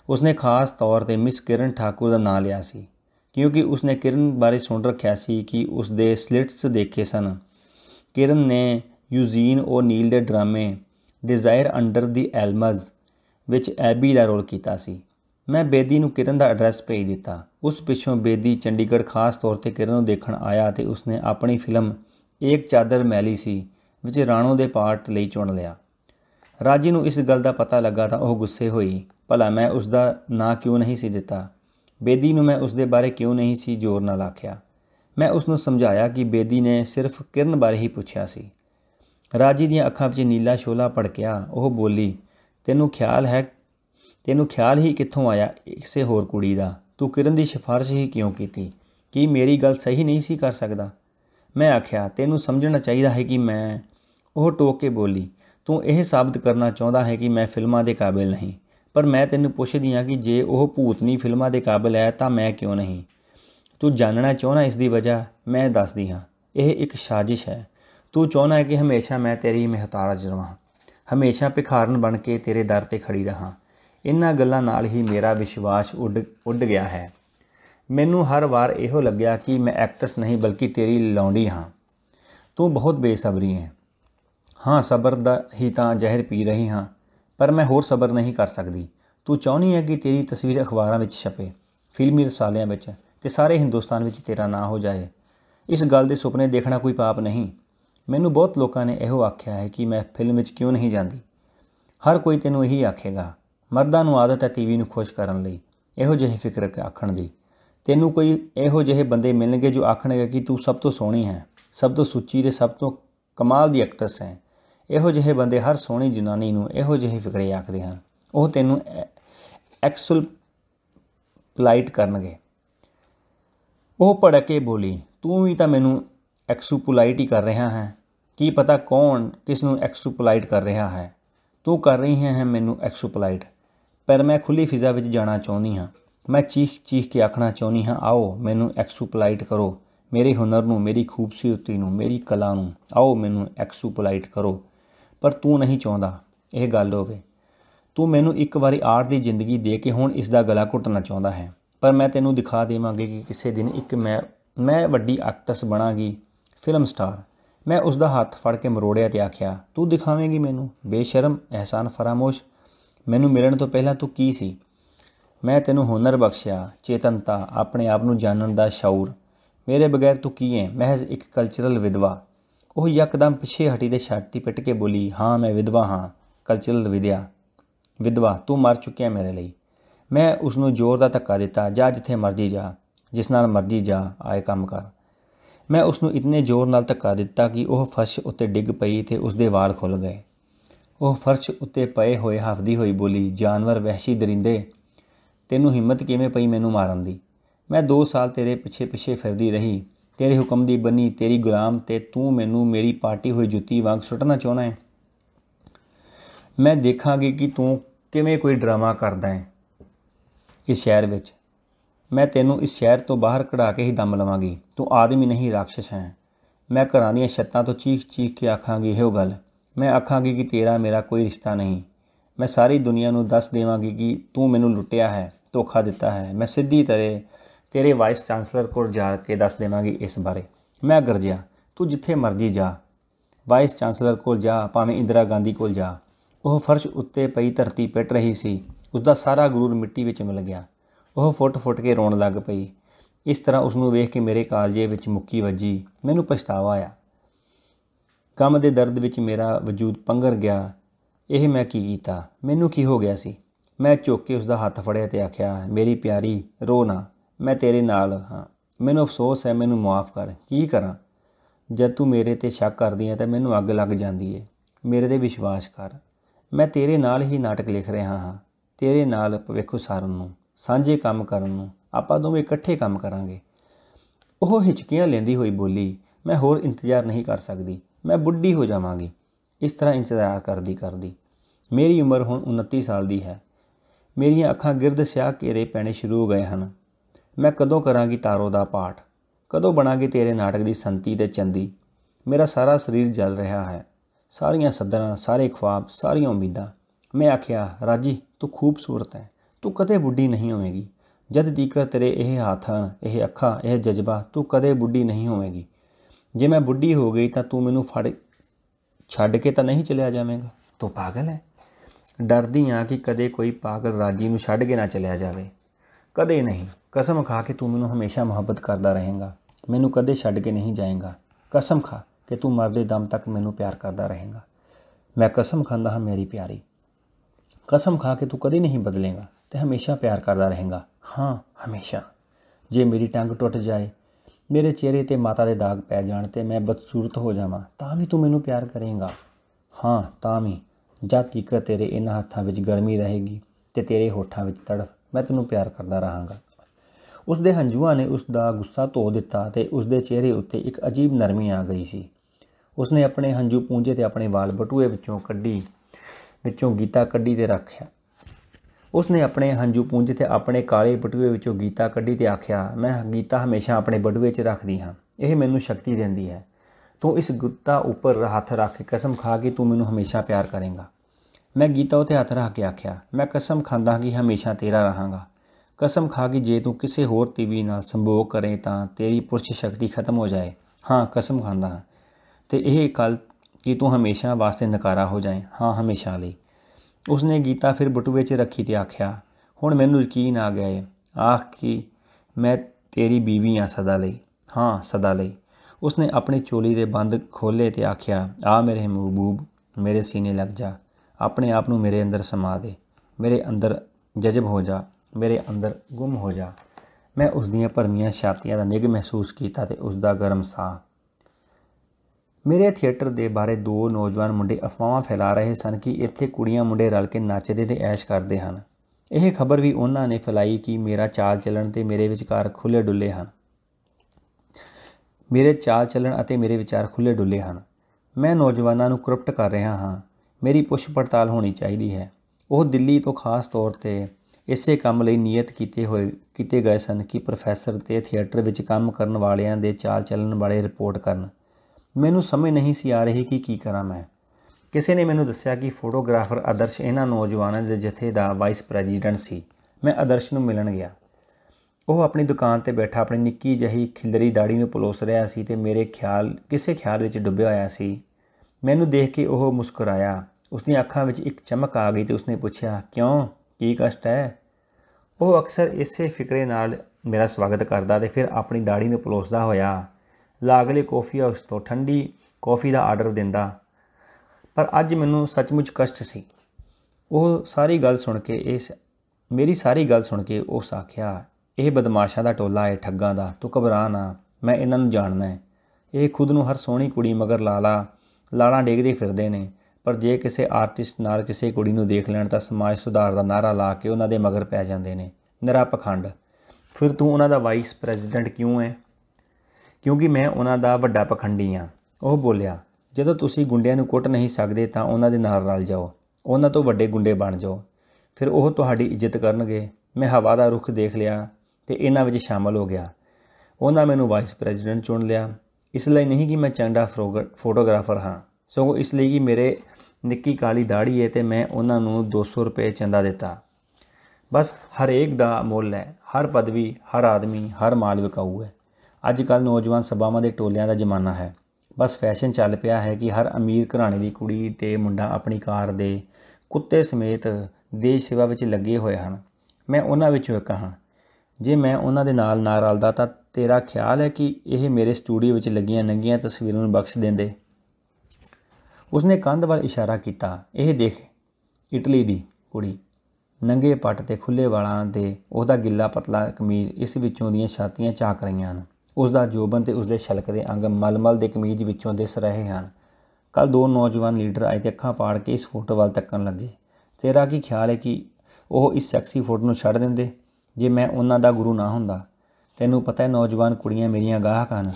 ਉਸਨੇ ਖਾਸ ਤੌਰ ਤੇ ਮਿਸ ਕਿਰਨ ਠਾਕੁਰ ਦਾ ਨਾਮ ਲਿਆ ਸੀ ਕਿਉਂਕਿ ਉਸਨੇ ਕਿਰਨ ਬਾਰੇ ਸੁਣ ਰੱਖਿਆ ਸੀ ਕਿ ਉਸ ਦੇ ਸਲਿਟਸ ਦੇਖੇ ਸਨ ਕਿਰਨ ਨੇ ਯੂਜ਼ੀਨ ਉਹ ਨੀਲ ਦੇ ਡਰਾਮੇ ਡਿਜ਼ਾਇਰ ਅੰਡਰ ਦੀ ਐਲਮਜ਼ ਵਿੱਚ ਐਬੀ ਦਾ ਰੋਲ ਕੀਤਾ ਸੀ ਮੈਂ ਬੇਦੀ ਨੂੰ ਕਿਰਨ ਦਾ ਐਡਰੈਸ ਭੇਜ ਦਿੱਤਾ ਉਸ ਪਿੱਛੋਂ ਬੇਦੀ ਚੰਡੀਗੜ੍ਹ ਖਾਸ ਤੌਰ ਤੇ ਕਿਰਨ ਨੂੰ ਦੇਖਣ ਆਇਆ ਤੇ ਉਸਨੇ ਆਪਣੀ ਫਿਲਮ ਇੱਕ ਚਾਦਰ ਮੈਲੀ ਸੀ ਵਿੱਚ ਰਾਣੋ ਦੇ ਪਾਰਟ ਲਈ ਚੁਣ ਲਿਆ ਰਾਜੀ ਨੂੰ ਇਸ ਗੱਲ ਦਾ ਪਤਾ ਲੱਗਾ ਤਾਂ ਉਹ ਗੁੱਸੇ ਹੋਈ ਭਲਾ ਮੈਂ ਉਸ ਦਾ ਨਾਂ ਕਿਉਂ ਨਹੀਂ ਸੀ ਦਿੱਤਾ ਬੇਦੀ ਨੂੰ ਮੈਂ ਉਸ ਦੇ ਬਾਰੇ ਕਿਉਂ ਨਹੀਂ ਸੀ ਜ਼ੋਰ ਨਾਲ ਆਖਿਆ ਮੈਂ ਉਸ ਨੂੰ ਸਮਝਾਇਆ ਕਿ ਬੇਦੀ ਨੇ ਸਿਰਫ ਕਿਰਨ ਬਾਰੇ ਹੀ ਪੁੱਛਿਆ ਸੀ ਰਾਜੀ ਦੀਆਂ ਅੱਖਾਂ ਵਿੱਚ ਨੀਲਾ ਸ਼ੋਲਾ ਪੜਕਿਆ ਉਹ ਬੋਲੀ ਤੈਨੂੰ ਖਿਆਲ ਹੈ ਤੈਨੂੰ ਖਿਆਲ ਹੀ ਕਿੱਥੋਂ ਆਇਆ ਕਿਸੇ ਹੋਰ ਕੁੜੀ ਦਾ ਤੂੰ ਕਿਰਨ ਦੀ ਸਿਫਾਰਿਸ਼ ਹੀ ਕਿਉਂ ਕੀਤੀ ਕੀ ਮੇਰੀ ਗੱਲ ਸਹੀ ਨਹੀਂ ਸੀ ਕਰ ਸਕਦਾ ਮੈਂ ਆਖਿਆ ਤੈਨੂੰ ਸਮਝਣਾ ਚਾਹੀਦਾ ਹੈ ਕਿ ਮੈਂ ਉਹ ਟੋਕ ਕੇ ਬੋਲੀ ਤੂੰ ਇਹ ਸਾਬਤ ਕਰਨਾ ਚਾਹੁੰਦਾ ਹੈ ਕਿ ਮੈਂ ਫਿਲਮਾਂ ਦੇ ਕਾਬਿਲ ਨਹੀਂ ਪਰ ਮੈਂ ਤੈਨੂੰ ਪੁੱਛਦੀ ਆ ਕਿ ਜੇ ਉਹ ਭੂਤਨੀ ਫਿਲਮਾਂ ਦੇ ਕਾਬਿਲ ਹੈ ਤਾਂ ਮੈਂ ਕਿਉਂ ਨਹੀਂ ਤੂੰ ਜਾਣਣਾ ਚਾਹਣਾ ਇਸ ਦੀ ਵਜ੍ਹਾ ਮੈਂ ਦੱਸਦੀ ਹਾਂ ਇਹ ਇੱਕ ਸਾਜ਼ਿਸ਼ ਹੈ ਤੂੰ ਚਾਹਣਾ ਹੈ ਕਿ ਹਮੇਸ਼ਾ ਮੈਂ ਤੇਰੀ ਮਹਤਾਰਜ ਰਵਾਂ ਹਮੇਸ਼ਾ ਭਿਖਾਰਨ ਬਣ ਕੇ ਤੇਰੇ ਦਰ ਤੇ ਖੜੀ ਰਹਾ ਇਨ੍ਹਾਂ ਗੱਲਾਂ ਨਾਲ ਹੀ ਮੇਰਾ ਵਿਸ਼ਵਾਸ ਉੱਡ ਉੱਡ ਗਿਆ ਹੈ ਮੈਨੂੰ ਹਰ ਵਾਰ ਇਹੋ ਲੱਗਿਆ ਕਿ ਮੈਂ ਐਕਟਸ ਨਹੀਂ ਬਲਕਿ ਤੇਰੀ ਲੌਂਡੀ ਹਾਂ ਤੂੰ ਬਹੁਤ ਬੇਸਬਰੀ ਹੈ ਹਾਂ ਸਬਰ ਦਾ ਹੀ ਤਾਂ ਜ਼ਹਿਰ ਪੀ ਰਹੀ ਹਾਂ ਪਰ ਮੈਂ ਹੋਰ ਸਬਰ ਨਹੀਂ ਕਰ ਸਕਦੀ ਤੂੰ ਚਾਹੁੰਦੀ ਹੈ ਕਿ ਤੇਰੀ ਤਸਵੀਰ ਅਖਬਾਰਾਂ ਵਿੱਚ ਛਪੇ ਫਿਲਮੀ ਰਸਾਲਿਆਂ ਵਿੱਚ ਤੇ ਸਾਰੇ ਹਿੰਦੁਸਤਾਨ ਵਿੱਚ ਤੇਰਾ ਨਾਂ ਹੋ ਜਾਏ ਇਸ ਗੱਲ ਦੇ ਸੁਪਨੇ ਦੇਖਣਾ ਕੋਈ ਪਾਪ ਨਹੀਂ ਮੈਨੂੰ ਬਹੁਤ ਲੋਕਾਂ ਨੇ ਇਹੋ ਆਖਿਆ ਹੈ ਕਿ ਮੈਂ ਫਿਲਮ ਵਿੱਚ ਕਿਉਂ ਨਹੀਂ ਜਾਂਦੀ ਹਰ ਕੋਈ ਤੈਨੂੰ ਇਹੀ ਆਖੇਗਾ ਮਰਦਾਂ ਨੂੰ ਆਦਤ ਹੈ ਟੀਵੀ ਨੂੰ ਖੁਸ਼ ਕਰਨ ਲਈ ਇਹੋ ਜਿਹੇ ਫਿਕਰ ਆਖਣ ਦੀ ਤੈਨੂੰ ਕੋਈ ਇਹੋ ਜਿਹੇ ਬੰਦੇ ਮਿਲਣਗੇ ਜੋ ਆਖਣਗੇ ਕਿ ਤੂੰ ਸਭ ਤੋਂ ਸੋਹਣੀ ਹੈ ਸਭ ਤੋਂ ਸੁੱਚੀ ਤੇ ਸਭ ਤੋਂ ਕਮਾਲ ਦੀ ਐਕਟਰਸ ਹੈ ਇਹੋ ਜਿਹੇ ਬੰਦੇ ਹਰ ਸੋਹਣੀ ਜਨਾਨੀ ਨੂੰ ਇਹੋ ਜਿਹੇ ਫਿਕਰੇ ਆਖਦੇ ਹਨ ਉਹ ਤੈਨੂੰ ਐਕਸਲ ਪਲਾਈਟ ਕਰਨਗੇ ਉਹ ਭੜਕੇ ਬੋਲੀ ਤੂੰ ਵੀ ਤਾਂ ਮੈਨੂੰ ਪੁਲਾਈਟ ਹੀ ਕਰ ਰਿਹਾ ਹੈ ਕੀ ਪਤਾ ਕੌਣ ਕਿਸ ਨੂੰ ਪੁਲਾਈਟ ਕਰ ਰਿਹਾ ਹੈ ਤੂੰ ਕਰ ਰਹੀ ਹੈ ਮੈਨੂੰ ਪੁਲਾਈਟ ਪਰ ਮੈਂ ਖੁੱਲੀ ਫਿਜ਼ਾ ਵਿੱਚ ਜਾਣਾ ਚਾਹੁੰਦੀ ਹਾਂ ਮੈਂ ਚੀਖ ਚੀਖ ਕੇ ਆਖਣਾ ਚਾਹੁੰਦੀ ਹਾਂ ਆਓ ਮੈਨੂੰ ਪੁਲਾਈਟ ਕਰੋ ਮੇਰੇ ਹੁਨਰ ਨੂੰ ਮੇਰੀ ਖੂਬਸੂਰਤੀ ਨੂੰ ਮੇਰੀ ਕਲਾ ਨੂੰ ਆਓ ਮੈਨੂੰ ਪੁਲਾਈਟ ਕਰੋ ਪਰ ਤੂੰ ਨਹੀਂ ਚਾਹੁੰਦਾ ਇਹ ਗੱਲ ਹੋਵੇ ਤੂੰ ਮੈਨੂੰ ਇੱਕ ਵਾਰੀ ਆੜ ਦੀ ਜ਼ਿੰਦਗੀ ਦੇ ਕੇ ਹੁਣ ਇਸ ਦਾ ਗਲਾ ਘੁੱਟਣਾ ਚਾਹੁੰਦਾ ਹੈ ਪਰ ਮੈਂ ਤੈਨੂੰ ਦਿਖਾ ਦੇਵਾਂਗੀ ਕਿ ਕਿਸੇ ਦਿਨ ਇੱਕ ਮੈਂ ਮੈਂ ਵੱਡੀ ਐਕਟਰਸ ਬਣਾਂਗੀ ਫਿਲਮ ਸਟਾਰ ਮੈਂ ਉਸ ਦਾ ਹੱਥ ਫੜ ਕੇ ਮਰੋੜਿਆ ਤੇ ਆਖਿਆ ਤੂੰ ਦਿਖਾਵੇਂਗੀ ਮੈਨੂੰ ਬੇਸ਼ਰਮ ਅਹਿਸਾਨ ਫਰਾਮੋਸ਼ ਮੈਨੂੰ ਮਿਲਣ ਤੋਂ ਪਹਿਲਾਂ ਤੂੰ ਕੀ ਸੀ ਮੈਂ ਤੈਨੂੰ ਹੁਨਰ ਬਖਸ਼ਿਆ ਚੇਤਨਤਾ ਆਪਣੇ ਆਪ ਨੂੰ ਜਾਣਨ ਦਾ ਸ਼ੌਰ ਮੇਰੇ ਬਗੈਰ ਤੂੰ ਕੀ ਹੈ ਮਹਿਜ਼ ਇੱਕ ਕਲਚਰਲ ਵਿਦਵਾ ਉਹ ਇੱਕਦਮ ਪਿੱਛੇ ਹਟੀ ਦੇ ਛਾਤੀ ਪਿੱਟ ਕੇ ਬੋਲੀ ਹਾਂ ਮੈਂ ਵਿਧਵਾ ਹਾਂ ਕਲਚਰਲ ਵਿਦਿਆ ਵਿਧਵਾ ਤੂੰ ਮਰ ਚੁੱਕਿਆ ਮੇਰੇ ਲਈ ਮੈਂ ਉਸ ਨੂੰ ਜ਼ੋਰ ਦਾ ਧੱਕਾ ਦਿੱਤਾ ਜਾ ਜਿੱਥੇ ਮਰਜੀ ਜਾ ਜਿਸ ਨਾਲ ਮਰਜੀ ਜਾ ਆਏ ਕੰਮ ਕਰ ਮੈਂ ਉਸ ਨੂੰ ਇਤਨੇ ਜ਼ੋਰ ਨਾਲ ਧੱਕਾ ਦਿੱਤਾ ਕਿ ਉਹ ਫਰਸ਼ ਉੱਤੇ ਡਿੱਗ ਪਈ ਤੇ ਉਸ ਦੇ ਵਾਲ ਖੁੱਲ ਗਏ ਉਹ ਫਰਸ਼ ਉੱਤੇ ਪਏ ਹੋਏ ਹਫਦੀ ਹੋਈ ਬੋਲੀ ਜਾਨਵਰ ਵਹਿਸ਼ੀ ਦਰਿੰਦੇ ਤੈਨੂੰ ਹਿੰਮਤ ਕਿਵੇਂ ਪਈ ਮੈਨੂੰ ਮਾਰਨ ਦੀ ਮੈਂ 2 ਸਾਲ ਤੇਰੇ ਪਿੱਛੇ ਪਿੱਛੇ ਫਿਰਦੀ ਰਹੀ ਤੇਰੇ ਹੁਕਮ ਦੀ ਬਣੀ ਤੇਰੀ ਗੁਲਾਮ ਤੇ ਤੂੰ ਮੈਨੂੰ ਮੇਰੀ ਪਾਰਟੀ ਹੋਈ ਜੁੱਤੀ ਵਾਂਗ ਸੁੱਟਣਾ ਚਾਹਣਾ ਹੈ ਮੈਂ ਦੇਖਾਂਗੀ ਕਿ ਤੂੰ ਕਿਵੇਂ ਕੋਈ ਡਰਾਮਾ ਕਰਦਾ ਹੈ ਇਸ ਸ਼ਹਿਰ ਵਿੱਚ ਮੈਂ ਤੈਨੂੰ ਇਸ ਸ਼ਹਿਰ ਤੋਂ ਬਾਹਰ ਕਢਾ ਕੇ ਹੀ ਦਮ ਲਵਾਂਗੀ ਤੂੰ ਆਦਮੀ ਨਹੀਂ ਰਾਖਸ਼ ਹੈ ਮੈਂ ਘਰਾਂ ਦੀਆਂ ਛੱਤਾਂ ਤੋਂ ਚੀਖ ਚੀਖ ਕੇ ਆਖਾਂਗੀ ਇਹੋ ਗੱਲ ਮੈਂ ਆਖਾਂਗੀ ਕਿ ਤੇਰਾ ਮੇਰਾ ਕੋਈ ਰਿਸ਼ਤਾ ਨਹੀਂ ਮੈਂ ਸਾਰੀ ਦੁਨੀਆ ਨੂੰ ਦੱਸ ਦੇਵਾਂਗੀ ਕਿ ਤੂੰ ਮੈਨੂੰ ਲੁੱਟਿਆ ਹੈ ਧੋਖਾ ਦਿੱਤਾ ਹੈ ਮੈਂ ਸਿੱਧੀ ਤਰੇ ਤੇਰੇ ਵਾਈਸ ਚਾਂਸਲਰ ਕੋਲ ਜਾ ਕੇ ਦੱਸ ਦੇਵਾਂਗੀ ਇਸ ਬਾਰੇ ਮੈਂ ਗਰਜਿਆ ਤੂੰ ਜਿੱਥੇ ਮਰਜ਼ੀ ਜਾ ਵਾਈਸ ਚਾਂਸਲਰ ਕੋਲ ਜਾ ਭਾਵੇਂ ਇੰਦਰਾ ਗਾਂਧੀ ਕੋਲ ਜਾ ਉਹ ਫਰਸ਼ ਉੱਤੇ ਪਈ ਧਰਤੀ ਪਿੱਟ ਰਹੀ ਸੀ ਉਸ ਦਾ ਸਾਰਾ ਗਰੂਰ ਮਿੱਟੀ ਵਿੱਚ ਮਿਲ ਗਿਆ ਉਹ ਫੁੱਟ-ਫੁੱਟ ਕੇ ਰੋਣ ਲੱਗ ਪਈ ਇਸ ਤਰ੍ਹਾਂ ਉਸ ਨੂੰ ਵੇਖ ਕੇ ਮੇਰੇ ਕਾਲਜੇ ਵਿੱਚ ਮੁੱਕੀ ਵੱਜੀ ਮੈਨੂੰ ਪਛਤਾਵਾ ਆਇਆ ਕੰਮ ਦੇ ਦਰਦ ਵਿੱਚ ਮੇਰਾ ਵਜੂਦ ਪੰਗਰ ਗਿਆ ਇਹ ਮੈਂ ਕੀ ਕੀਤਾ ਮੈਨੂੰ ਕੀ ਹੋ ਗਿਆ ਸੀ ਮੈਂ ਚੁੱਕ ਕੇ ਉਸ ਦਾ ਹੱਥ ਫੜਿਆ ਤੇ ਆਖਿਆ ਮੇਰੀ ਪਿਆਰੀ ਰੋ ਨਾ ਮੈਂ ਤੇਰੇ ਨਾਲ ਹਾਂ ਮੈਨੂੰ ਅਫਸੋਸ ਹੈ ਮੈਨੂੰ ਮਾਫ ਕਰ ਕੀ ਕਰਾਂ ਜਦ ਤੂੰ ਮੇਰੇ ਤੇ ਸ਼ੱਕ ਕਰਦੀ ਹੈ ਤਾਂ ਮੈਨੂੰ ਅੱਗ ਲੱਗ ਜਾਂਦੀ ਹੈ ਮੇਰੇ ਤੇ ਵਿਸ਼ਵਾਸ ਕਰ ਮੈਂ ਤੇਰੇ ਨਾਲ ਹੀ ਨਾਟਕ ਲਿਖ ਰਿਹਾ ਹਾਂ ਤੇਰੇ ਨਾਲ ਭਵਿੱਖ ਸਾਰਨ ਨੂੰ ਸਾਂਝੇ ਕੰਮ ਕਰਨ ਨੂੰ ਆਪਾਂ ਦੋਵੇਂ ਇਕੱਠੇ ਕੰਮ ਕਰਾਂਗੇ ਉਹ ਹਿਚਕੀਆਂ ਲੈਂਦੀ ਹੋਈ ਬੋਲੀ ਮੈਂ ਹੋਰ ਇੰਤਜ਼ਾਰ ਨਹੀਂ ਕਰ ਸਕਦੀ ਮੈਂ ਬੁੱਢੀ ਹੋ ਜਾਵਾਂਗੀ ਇਸ ਤਰ੍ਹਾਂ ਇੰਤਜ਼ਾਰ ਕਰਦੀ ਕਰਦੀ ਮੇਰੀ ਉਮਰ ਹੁਣ 29 ਸਾਲ ਦੀ ਹੈ ਮੇਰੀਆਂ ਅੱਖਾਂ ਗਿਰਦ ਸਿਆਹ ਘੇਰੇ ਪੈਣੇ ਸ਼ੁਰੂ ਹੋ ਗਏ ਹਨ ਮੈਂ ਕਦੋਂ ਕਰਾਂਗੀ ਤਾਰੋ ਦਾ ਪਾਠ ਕਦੋਂ ਬਣਾਂਗੀ ਤੇਰੇ ਨਾਟਕ ਦੀ ਸੰਤੀ ਤੇ ਚੰਦੀ ਮੇਰਾ ਸਾਰਾ ਸਰੀਰ ਜਲ ਰਿਹਾ ਹੈ ਸਾਰੀਆਂ ਸੱਦਰਾਂ ਸਾਰੇ ਖੁਆਬ ਸਾਰੀਆਂ ਉਮੀਦਾਂ ਮੈਂ ਆਖਿਆ ਰਾਜੀ ਤੂੰ ਖੂਬਸੂਰਤ ਹੈ ਤੂੰ ਕਦੇ ਬੁੱਢੀ ਨਹੀਂ ਹੋਵੇਂਗੀ ਜਦ ਤੀਕਰ ਤੇਰੇ ਇਹ ਹੱਥ ਹਨ ਇਹ ਅੱਖਾਂ ਇਹ ਜਜ਼ਬਾ ਤੂੰ ਕਦੇ ਬੁੱਢੀ ਨਹੀਂ ਹੋਵੇਂਗੀ ਜੇ ਮੈਂ ਬੁੱਢੀ ਹੋ ਗਈ ਤਾਂ ਤੂੰ ਮੈਨੂੰ ਫੜ ਛੱਡ ਕੇ ਤਾਂ ਨਹੀਂ ਚਲਿਆ ਜਾਵੇਂਗਾ ਤੂੰ ਪਾਗਲ ਹੈ ਡਰਦੀ ਆ ਕਿ ਕਦੇ ਕੋਈ ਪਾਗਲ ਰਾਜੀ ਨੂੰ ਛੱਡ ਕੇ ਨਾ ਚਲਿਆ ਜਾਵੇ ਕਦੇ ਨਹੀਂ ਕਸਮ ਖਾ ਕੇ ਤੂੰ ਮੈਨੂੰ ਹਮੇਸ਼ਾ ਮੁਹੱਬਤ ਕਰਦਾ ਰਹੇਂਗਾ ਮੈਨੂੰ ਕਦੇ ਛੱਡ ਕੇ ਨਹੀਂ ਜਾਏਂਗਾ ਕਸਮ ਖਾ ਕਿ ਤੂੰ ਮਰਦੇ ਦਮ ਤੱਕ ਮੈਨੂੰ ਪਿਆਰ ਕਰਦਾ ਰਹੇਂਗਾ ਮੈਂ ਕਸਮ ਖਾਂਦਾ ਹਾਂ ਮੇਰੀ ਪਿਆਰੀ ਕਸਮ ਖਾ ਕੇ ਤੂੰ ਕਦੇ ਨਹੀਂ ਬਦਲੇਂਗਾ ਤੇ ਹਮੇਸ਼ਾ ਪਿਆਰ ਕਰਦਾ ਰਹੇਂਗਾ ਹਾਂ ਹਮੇਸ਼ਾ ਜੇ ਮੇਰੀ ਟੰਗ ਟੁੱਟ ਜਾਏ ਮੇਰੇ ਚਿਹਰੇ ਤੇ ਮਾਤਾ ਦੇ ਦਾਗ ਪੈ ਜਾਣ ਤੇ ਮੈਂ ਬਦਸੂਰਤ ਹੋ ਜਾਵਾਂ ਤਾਂ ਵੀ ਤੂੰ ਮੈਨੂੰ ਪਿਆਰ ਕਰੇਂਗਾ ਹਾਂ ਤਾਂ ਵੀ ਜਦ ਤੀਕ ਤੇਰੇ ਇਹਨਾਂ ਹੱਥਾਂ ਵਿੱਚ ਗਰਮੀ ਰਹੇਗੀ ਤੇ ਤੇਰੇ ਹੋਠਾਂ ਵਿੱਚ ਤੜਫ ਮੈਂ ਤੈਨੂੰ ਪਿਆਰ ਕਰਦਾ ਰਹਾਂਗਾ ਉਸ ਦੇ ਹੰਝੂਆਂ ਨੇ ਉਸ ਦਾ ਗੁੱਸਾ ਧੋ ਦਿੱਤਾ ਤੇ ਉਸ ਦੇ ਚਿਹਰੇ ਉੱਤੇ ਇੱਕ ਅਜੀਬ ਨਰਮੀ ਆ ਗਈ ਸੀ ਉਸ ਨੇ ਆਪਣੇ ਹੰਝੂ ਪੂੰਝੇ ਤੇ ਆਪਣੇ ਵਾਲ ਬਟੂਏ ਵਿੱਚੋਂ ਕੱਢੀ ਵਿੱਚੋਂ ਗੀਤਾ ਕੱਢੀ ਤੇ ਰੱਖਿਆ ਉਸ ਨੇ ਆਪਣੇ ਹੰਝੂ ਪੂੰਝੇ ਤੇ ਆਪਣੇ ਕਾਲੇ ਬਟੂਏ ਵਿੱਚੋਂ ਗੀਤਾ ਕੱਢੀ ਤੇ ਆਖਿਆ ਮੈਂ ਗੀਤਾ ਹਮੇਸ਼ਾ ਆਪਣੇ ਬਟੂਏ 'ਚ ਰੱਖਦੀ ਹਾਂ ਇਹ ਮੈਨੂੰ ਸ਼ਕਤੀ ਦਿੰਦੀ ਹੈ ਤੂੰ ਇਸ ਗੁੱਤਾ ਉੱਪਰ ਹੱਥ ਰੱਖ ਕੇ ਕਸਮ ਖਾ ਕੇ ਤੂੰ ਮੈਨੂੰ ਹਮੇਸ਼ਾ ਪਿਆਰ ਕਰੇਂਗਾ ਮੈਂ ਗੀਤਾ ਉਤੇ ਹੱਥ ਰੱਖ ਕੇ ਆਖਿਆ ਮੈਂ ਕਸਮ ਖਾਂਦਾ ਕਿ ਹਮੇਸ਼ਾ ਤੇਰਾ ਰਹਾਂਗਾ ਕਸਮ ਖਾ ਕੇ ਜੇ ਤੂੰ ਕਿਸੇ ਹੋਰ ਤੀਵੀ ਨਾਲ ਸੰਭੋਗ ਕਰੇ ਤਾਂ ਤੇਰੀ ਪੁਰਸ਼ ਸ਼ਕਤੀ ਖਤਮ ਹੋ ਜਾਏ ਹਾਂ ਕਸਮ ਖਾਂਦਾ ਹਾਂ ਤੇ ਇਹ ਕੱਲ ਕਿ ਤੂੰ ਹਮੇਸ਼ਾ ਵਾਸਤੇ ਨਕਾਰਾ ਹੋ ਜਾਏ ਹਾਂ ਹਮੇਸ਼ਾ ਲਈ ਉਸਨੇ ਗੀਤਾ ਫਿਰ ਬਟੂਏ 'ਚ ਰੱਖੀ ਤੇ ਆਖਿਆ ਹੁਣ ਮੈਨੂੰ ਯਕੀਨ ਆ ਗਿਆ ਏ ਆਖ ਕਿ ਮੈਂ ਤੇਰੀ ਬੀਵੀ ਆ ਸਦਾ ਲਈ ਹਾਂ ਸਦਾ ਲਈ ਉਸਨੇ ਆਪਣੀ ਚੋਲੀ ਦੇ ਬੰਦ ਖੋਲੇ ਤੇ ਆਖਿਆ ਆ ਮੇਰੇ ਮਹਿਬੂਬ ਮੇਰੇ ਸੀਨੇ ਲੱਗ ਜਾ ਆਪਣੇ ਆਪ ਨੂੰ ਮੇਰੇ ਅੰਦਰ ਸਮਾ ਦੇ ਮੇਰੇ ਅੰਦਰ ਜਜ਼ਬ ਹੋ ਜਾ ਮੇਰੇ ਅੰਦਰ ਗੁੰਮ ਹੋ ਜਾ ਮੈਂ ਉਸ ਦੀਆਂ ਭਰਮੀਆਂ ਛਾਤੀਆਂ ਦਾ ਨਿਗ ਮਹਿਸੂਸ ਕੀਤਾ ਤੇ ਉਸ ਦਾ ਗਰਮ ਸਾਹ ਮੇਰੇ ਥੀਏਟਰ ਦੇ ਬਾਰੇ ਦੋ ਨੌਜਵਾਨ ਮੁੰਡੇ ਅਫਵਾਹਾਂ ਫੈਲਾ ਰਹੇ ਸਨ ਕਿ ਇੱਥੇ ਕੁੜੀਆਂ ਮੁੰਡੇ ਰਲ ਕੇ ਨੱਚਦੇ ਤੇ ਐਸ਼ ਕਰਦੇ ਹਨ ਇਹ ਖਬਰ ਵੀ ਉਹਨਾਂ ਨੇ ਫੈਲਾਈ ਕਿ ਮੇਰਾ ਚਾਲ ਚੱਲਣ ਤੇ ਮੇਰੇ ਵਿਚਾਰ ਖੁੱਲੇ ਡੁੱਲੇ ਹਨ ਮੇਰੇ ਚਾਲ ਚੱਲਣ ਅਤੇ ਮੇਰੇ ਵਿਚਾਰ ਖੁੱਲੇ ਡੁੱਲੇ ਹਨ ਮੈਂ ਨੌਜਵਾਨਾਂ ਨੂੰ ਕਰਪਟ ਕਰ ਰਿਹਾ ਹਾਂ ਮੇਰੀ ਪੁੱਛ ਪੜਤਾਲ ਹੋਣੀ ਚਾਹੀਦੀ ਹੈ ਉਹ ਦਿੱਲੀ ਤੋਂ ਖਾਸ ਤੌਰ ਤੇ ਇਸੇ ਕੰਮ ਲਈ ਨਿਯਤ ਕੀਤੇ ਹੋਏ ਕੀਤੇ ਗਏ ਸਨ ਕਿ ਪ੍ਰੋਫੈਸਰ ਤੇ ਥੀਏਟਰ ਵਿੱਚ ਕੰਮ ਕਰਨ ਵਾਲਿਆਂ ਦੇ ਚਾਲ ਚੱਲਣ ਬਾਰੇ ਰਿਪੋਰਟ ਕਰਨ ਮੈਨੂੰ ਸਮਝ ਨਹੀਂ ਸੀ ਆ ਰਹੀ ਕਿ ਕੀ ਕਰਾਂ ਮੈਂ ਕਿਸੇ ਨੇ ਮੈਨੂੰ ਦੱਸਿਆ ਕਿ ਫੋਟੋਗ੍ਰਾਫਰ ਆਦਰਸ਼ ਇਹਨਾਂ ਨੌਜਵਾਨਾਂ ਦੇ ਜਥੇ ਦਾ ਵਾਈਸ ਪ੍ਰੈਜ਼ੀਡੈਂਟ ਸੀ ਮੈਂ ਆਦਰਸ਼ ਨੂੰ ਮਿਲਣ ਗਿਆ ਉਹ ਆਪਣੀ ਦੁਕਾਨ ਤੇ ਬੈਠਾ ਆਪਣੀ ਨਿੱਕੀ ਜਹੀ ਖਿਲਰੀ ਦਾੜੀ ਨੂੰ ਪਲੋਸ ਰਿਹਾ ਸੀ ਤੇ ਮੇਰੇ ਖਿਆਲ ਕਿਸੇ ਖਿਆਲ ਵਿੱਚ ਡੁੱਬਿਆ ਹੋਇਆ ਸੀ ਮੈਨੂੰ ਦੇਖ ਕੇ ਉਹ ਮੁਸਕਰਾਇਆ ਉਸ ਦੀਆਂ ਅੱਖਾਂ ਵਿੱਚ ਇੱਕ ਚਮਕ ਆ ਗਈ ਤੇ ਉਸਨੇ ਪੁੱਛਿਆ ਕਿਉਂ ਕੀ ਕਸ਼ਟ ਹੈ ਉਹ ਅਕਸਰ ਇਸੇ ਫਿਕਰੇ ਨਾਲ ਮੇਰਾ ਸਵਾਗਤ ਕਰਦਾ ਤੇ ਫਿਰ ਆਪਣੀ ਦਾੜੀ ਨੂੰ ਪਲੋਸਦਾ ਹੋਇਆ ਲਾਗਲੇ ਕੌਫੀ ਹਾਊਸ ਤੋਂ ਠੰਡੀ ਕੌਫੀ ਦਾ ਆਰਡਰ ਦਿੰਦਾ ਪਰ ਅੱਜ ਮੈਨੂੰ ਸੱਚਮੁੱਚ ਕਸ਼ਟ ਸੀ ਉਹ ਸਾਰੀ ਗੱਲ ਸੁਣ ਕੇ ਇਸ ਮੇਰੀ ਸਾਰੀ ਗੱਲ ਸੁਣ ਕੇ ਉਸ ਆਖਿਆ ਇਹ ਬਦਮਾਸ਼ਾਂ ਦਾ ਟੋਲਾ ਹੈ ਠੱਗਾਂ ਦਾ ਤੂੰ ਘਬਰਾ ਨਾ ਮੈਂ ਇਹਨਾਂ ਨੂੰ ਜਾਣਦਾ ਹੈ ਇਹ ਖੁਦ ਨੂੰ ਹਰ ਸੋਹਣੀ ਕੁੜੀ ਮਗਰ ਲਾਲਾ ਲਾਲਾਂ ਡੇਗਦੇ ਫਿਰਦੇ ਨੇ ਪਰ ਜੇ ਕਿਸੇ ਆਰਟਿਸਟ ਨਾਲ ਕਿਸੇ ਕੁੜੀ ਨੂੰ ਦੇਖ ਲੈਣ ਤਾਂ ਸਮਾਜ ਸੁਧਾਰ ਦਾ ਨਾਰਾ ਲਾ ਕੇ ਉਹਨਾਂ ਦੇ ਮਗਰ ਪੈ ਜਾਂਦੇ ਨੇ ਨਰਾ ਪਖੰਡ ਫਿਰ ਤੂੰ ਉਹਨਾਂ ਦਾ ਵਾਈਸ ਪ੍ਰੈਜ਼ੀਡੈਂਟ ਕਿਉਂ ਹੈ ਕਿਉਂਕਿ ਮੈਂ ਉਹਨਾਂ ਦਾ ਵੱਡਾ ਪਖੰਡੀ ਆ ਉਹ ਬੋਲਿਆ ਜਦੋਂ ਤੁਸੀਂ ਗੁੰਡਿਆਂ ਨੂੰ ਕੁੱਟ ਨਹੀਂ ਸਕਦੇ ਤਾਂ ਉਹਨਾਂ ਦੇ ਨਾਲ ਰਲ ਜਾਓ ਉਹਨਾਂ ਤੋਂ ਵੱਡੇ ਗੁੰਡੇ ਬਣ ਜਾਓ ਫਿਰ ਉਹ ਤੁਹਾਡੀ ਇੱਜ਼ਤ ਕਰਨਗੇ ਮੈਂ ਹਵਾ ਦਾ ਰੁਖ ਦੇਖ ਲਿਆ ਤੇ ਇਹਨਾਂ ਵਿੱਚ ਸ਼ਾਮਲ ਹੋ ਗਿਆ ਉਹਨਾਂ ਮੈਨੂੰ ਵਾਈਸ ਪ੍ਰੈਜ਼ੀਡੈਂਟ ਚੁਣ ਲਿਆ ਇਸ ਲਈ ਨਹੀਂ ਕਿ ਮੈਂ ਚੰਗਾ ਫੋਟੋਗ੍ਰਾਫਰ ਹਾਂ ਸੋ ਇਸ ਲਈ ਕਿ ਮੇਰੇ ਨਿੱਕੀ ਕਾਲੀ ਦਾੜੀ ਹੈ ਤੇ ਮੈਂ ਉਹਨਾਂ ਨੂੰ 200 ਰੁਪਏ ਚੰਦਾ ਦਿੱਤਾ ਬਸ ਹਰੇਕ ਦਾ ਮੁੱਲ ਹੈ ਹਰ ਪਦਵੀ ਹਰ ਆਦਮੀ ਹਰ ਮਾਲ ਵਿਕਾਉ ਹੈ ਅੱਜ ਕੱਲ ਨੌਜਵਾਨ ਸਭਾਵਾਂ ਦੇ ਟੋਲਿਆਂ ਦਾ ਜ਼ਮਾਨਾ ਹੈ ਬਸ ਫੈਸ਼ਨ ਚੱਲ ਪਿਆ ਹੈ ਕਿ ਹਰ ਅਮੀਰ ਘਰਾਣੇ ਦੀ ਕੁੜੀ ਤੇ ਮੁੰਡਾ ਆਪਣੀ ਕਾਰ ਦੇ ਕੁੱਤੇ ਸਮੇਤ ਦੇਸ਼ ਸੇਵਾ ਵਿੱਚ ਲੱਗੇ ਹੋਏ ਹਨ ਮੈਂ ਉਹਨਾਂ ਵਿੱਚੋਂ ਇੱਕ ਹਾਂ ਜੇ ਮੈਂ ਉਹਨਾਂ ਦੇ ਨਾਲ ਨਾ ਰਲਦਾ ਤਾਂ ਤੇਰਾ ਖਿਆਲ ਹੈ ਕਿ ਇਹ ਮੇਰੇ ਸਟੂਡੀਓ ਵਿੱਚ ਲੱਗੀਆਂ ਨੰਗੀਆਂ ਤਸਵੀਰਾਂ ਨੂੰ ਬਖਸ਼ ਦਿੰਦੇ ਉਸਨੇ ਕੰਧ ਵੱਲ ਇਸ਼ਾਰਾ ਕੀਤਾ ਇਹ ਦੇਖ ਇਟਲੀ ਦੀ ਕੁੜੀ ਨੰਗੇ ਪੱਟ ਤੇ ਖੁੱਲੇ ਵਾਲਾਂ ਤੇ ਉਹਦਾ ਗਿੱਲਾ ਪਤਲਾ ਕਮੀਜ਼ ਇਸ ਵਿੱਚੋਂ ਦੀਆਂ ਛਾਤੀਆਂ ਝਾਕ ਰਹੀਆਂ ਹਨ ਉਸ ਦਾ ਜੋਬਨ ਤੇ ਉਸ ਦੇ ਛਲਕਦੇ ਅੰਗ ਮਲਮਲ ਦੇ ਕਮੀਜ਼ ਵਿੱਚੋਂ ਦਿਸ ਰਹੇ ਹਨ ਕੱਲ ਦੋ ਨੌਜਵਾਨ ਲੀਡਰ ਆਏ ਤੇ ਅੱਖਾਂ ਪਾੜ ਕੇ ਇਸ ਫੋਟੋ ਵੱਲ ਤੱਕਣ ਲੱਗੇ ਤੇਰਾ ਕੀ ਖਿਆਲ ਹੈ ਕਿ ਉਹ ਇਸ ਸੈਕਸੀ ਫੋਟੋ ਨੂੰ ਛੱਡ ਦਿੰਦੇ ਜੇ ਮੈਂ ਉਹਨਾਂ ਦਾ ਗੁਰੂ ਨਾ ਹੁੰਦਾ ਤੈਨੂੰ ਪਤਾ ਹੈ ਨੌਜਵਾਨ ਕੁੜੀਆਂ ਮੇਰੀਆਂ ਗਾਹਕ ਹਨ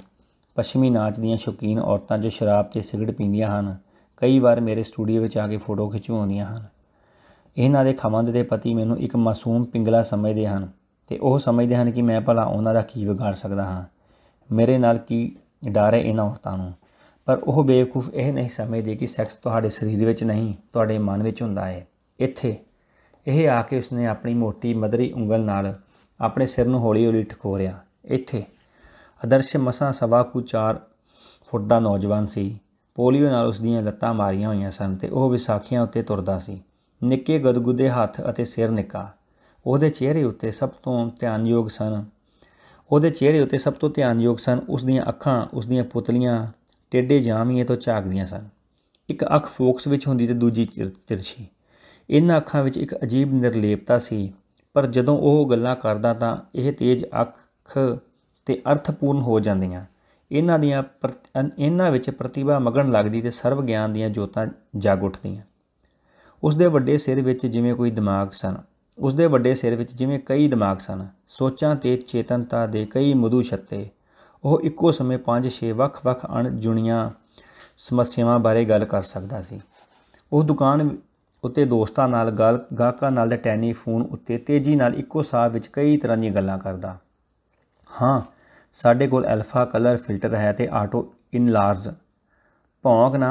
ਪੱਛਮੀ ਨਾਚ ਦੀਆਂ ਸ਼ੌਕੀਨ ਔਰਤਾਂ ਜੋ ਸ਼ਰਾਬ ਤੇ ਸਿਗਰਟ ਪੀਂਦੀਆਂ ਹਨ ਕਈ ਵਾਰ ਮੇਰੇ ਸਟੂਡੀਓ ਵਿੱਚ ਆ ਕੇ ਫੋਟੋ ਖਿਚਵਾਉਂਦੀਆਂ ਹਨ ਇਹਨਾਂ ਦੇ ਖਮੰਦ ਦੇ ਪਤੀ ਮੈਨੂੰ ਇੱਕ ਮਾਸੂਮ ਪਿੰਗਲਾ ਸਮਝਦੇ ਹਨ ਤੇ ਉਹ ਸਮਝਦੇ ਹਨ ਕਿ ਮੈਂ ਭਲਾ ਉਹਨਾਂ ਦਾ ਕੀ ਵਿਗਾੜ ਸਕਦਾ ਹਾਂ ਮੇਰੇ ਨਾਲ ਕੀ ਡਰ ਹੈ ਇਹਨਾਂ ਔਰਤਾਂ ਨੂੰ ਪਰ ਉਹ ਬੇਵਕੂਫ ਇਹ ਨਹੀਂ ਸਮਝਦੇ ਕਿ ਸੈਕਸ ਤੁਹਾਡੇ ਸਰੀਰ ਵਿੱਚ ਨਹੀਂ ਤੁਹਾਡੇ ਮਨ ਵਿੱਚ ਹੁੰਦਾ ਹੈ ਇੱਥੇ ਇਹ ਆ ਕੇ ਉਸਨੇ ਆਪਣੀ ਮੋਟੀ ਮਦਰੀ ਉਂਗਲ ਨਾਲ ਆਪਣੇ ਸਿਰ ਨੂੰ ਹੌਲੀ-ਹੌਲੀ ਠਕੋਰਿਆ ਇੱਥੇ ਅਦਰਸ਼ ਮਸਾ ਸਵਾ ਕੁ 4 ਫੁੱਟ ਦਾ ਨੌਜਵਾਨ ਸੀ ਪੋਲੀਓ ਨਾਲ ਉਸ ਦੀਆਂ ਲੱਤਾਂ ਮਾਰੀਆਂ ਹੋਈਆਂ ਸਨ ਤੇ ਉਹ ਵਿਸਾਖੀਆਂ ਉੱਤੇ ਤੁਰਦਾ ਸੀ ਨਿੱਕੇ ਗਦਗੁਦੇ ਹੱਥ ਅਤੇ ਸਿਰ ਨਿੱਕਾ ਉਹਦੇ ਚਿਹਰੇ ਉੱਤੇ ਸਭ ਤੋਂ ਧਿਆਨਯੋਗ ਸਨ ਉਹਦੇ ਚਿਹਰੇ ਉੱਤੇ ਸਭ ਤੋਂ ਧਿਆਨਯੋਗ ਸਨ ਉਸ ਦੀਆਂ ਅੱਖਾਂ ਉਸ ਦੀਆਂ ਪੁਤਲੀਆਂ ਟੇਡੇ ਜਾਮੀਆਂ ਤੋਂ ਝਾਕਦੀਆਂ ਸਨ ਇੱਕ ਅੱਖ ਫੋਕਸ ਵਿੱਚ ਹੁੰਦੀ ਤੇ ਦੂਜੀ ਤਿਰਛੀ ਇਹਨਾਂ ਅੱਖਾਂ ਵਿੱਚ ਇੱਕ ਅਜੀਬ ਨਿਰਲੇਪਤਾ ਸੀ ਪਰ ਜਦੋਂ ਉਹ ਗੱਲਾਂ ਕਰਦਾ ਤਾਂ ਇਹ ਤੇਜ਼ ਅੱਖ ਤੇ ਅਰਥਪੂਰਨ ਹੋ ਜਾਂਦੀਆਂ ਇਹਨਾਂ ਦੀਆਂ ਇਹਨਾਂ ਵਿੱਚ ਪ੍ਰਤਿਭਾ ਮਗਣ ਲੱਗਦੀ ਤੇ ਸਰਵ ਗਿਆਨ ਦੀਆਂ ਜੋਤਾਂ ਜਾਗ ਉੱਠਦੀਆਂ ਉਸ ਦੇ ਵੱਡੇ ਸਿਰ ਵਿੱਚ ਜਿਵੇਂ ਕੋਈ ਦਿਮਾਗ ਸਨ ਉਸ ਦੇ ਵੱਡੇ ਸਿਰ ਵਿੱਚ ਜਿਵੇਂ ਕਈ ਦਿਮਾਗ ਸਨ ਸੋਚਾਂ ਤੇ ਚੇਤਨਤਾ ਦੇ ਕਈ ਮਧੂ ਛੱਤੇ ਉਹ ਇੱਕੋ ਸਮੇਂ 5-6 ਵੱਖ-ਵੱਖ ਅਣ ਜੁਣੀਆਂ ਸਮੱਸਿਆਵਾਂ ਬਾਰੇ ਗੱਲ ਕਰ ਸਕਦਾ ਸੀ ਉਹ ਦੁਕਾਨ ਉੱਤੇ ਦੋਸਤਾਂ ਨਾਲ ਗੱਲ ਗਾਹਕਾਂ ਨਾਲ ਤੇ ਟੈਲੀਫੋਨ ਉੱਤੇ ਤੇਜ਼ੀ ਨਾਲ ਇੱਕੋ ਸਾਹ ਵਿੱਚ ਕਈ ਤਰ੍ਹਾਂ ਦੀਆਂ ਗੱਲਾਂ ਕਰਦਾ ਹਾਂ ਸਾਡੇ ਕੋਲ ਅਲਫਾ ਕਲਰ ਫਿਲਟਰ ਹੈ ਤੇ ਆਟੋ ਇਨਲਾਰਜ ਭੌਂਕ ਨਾ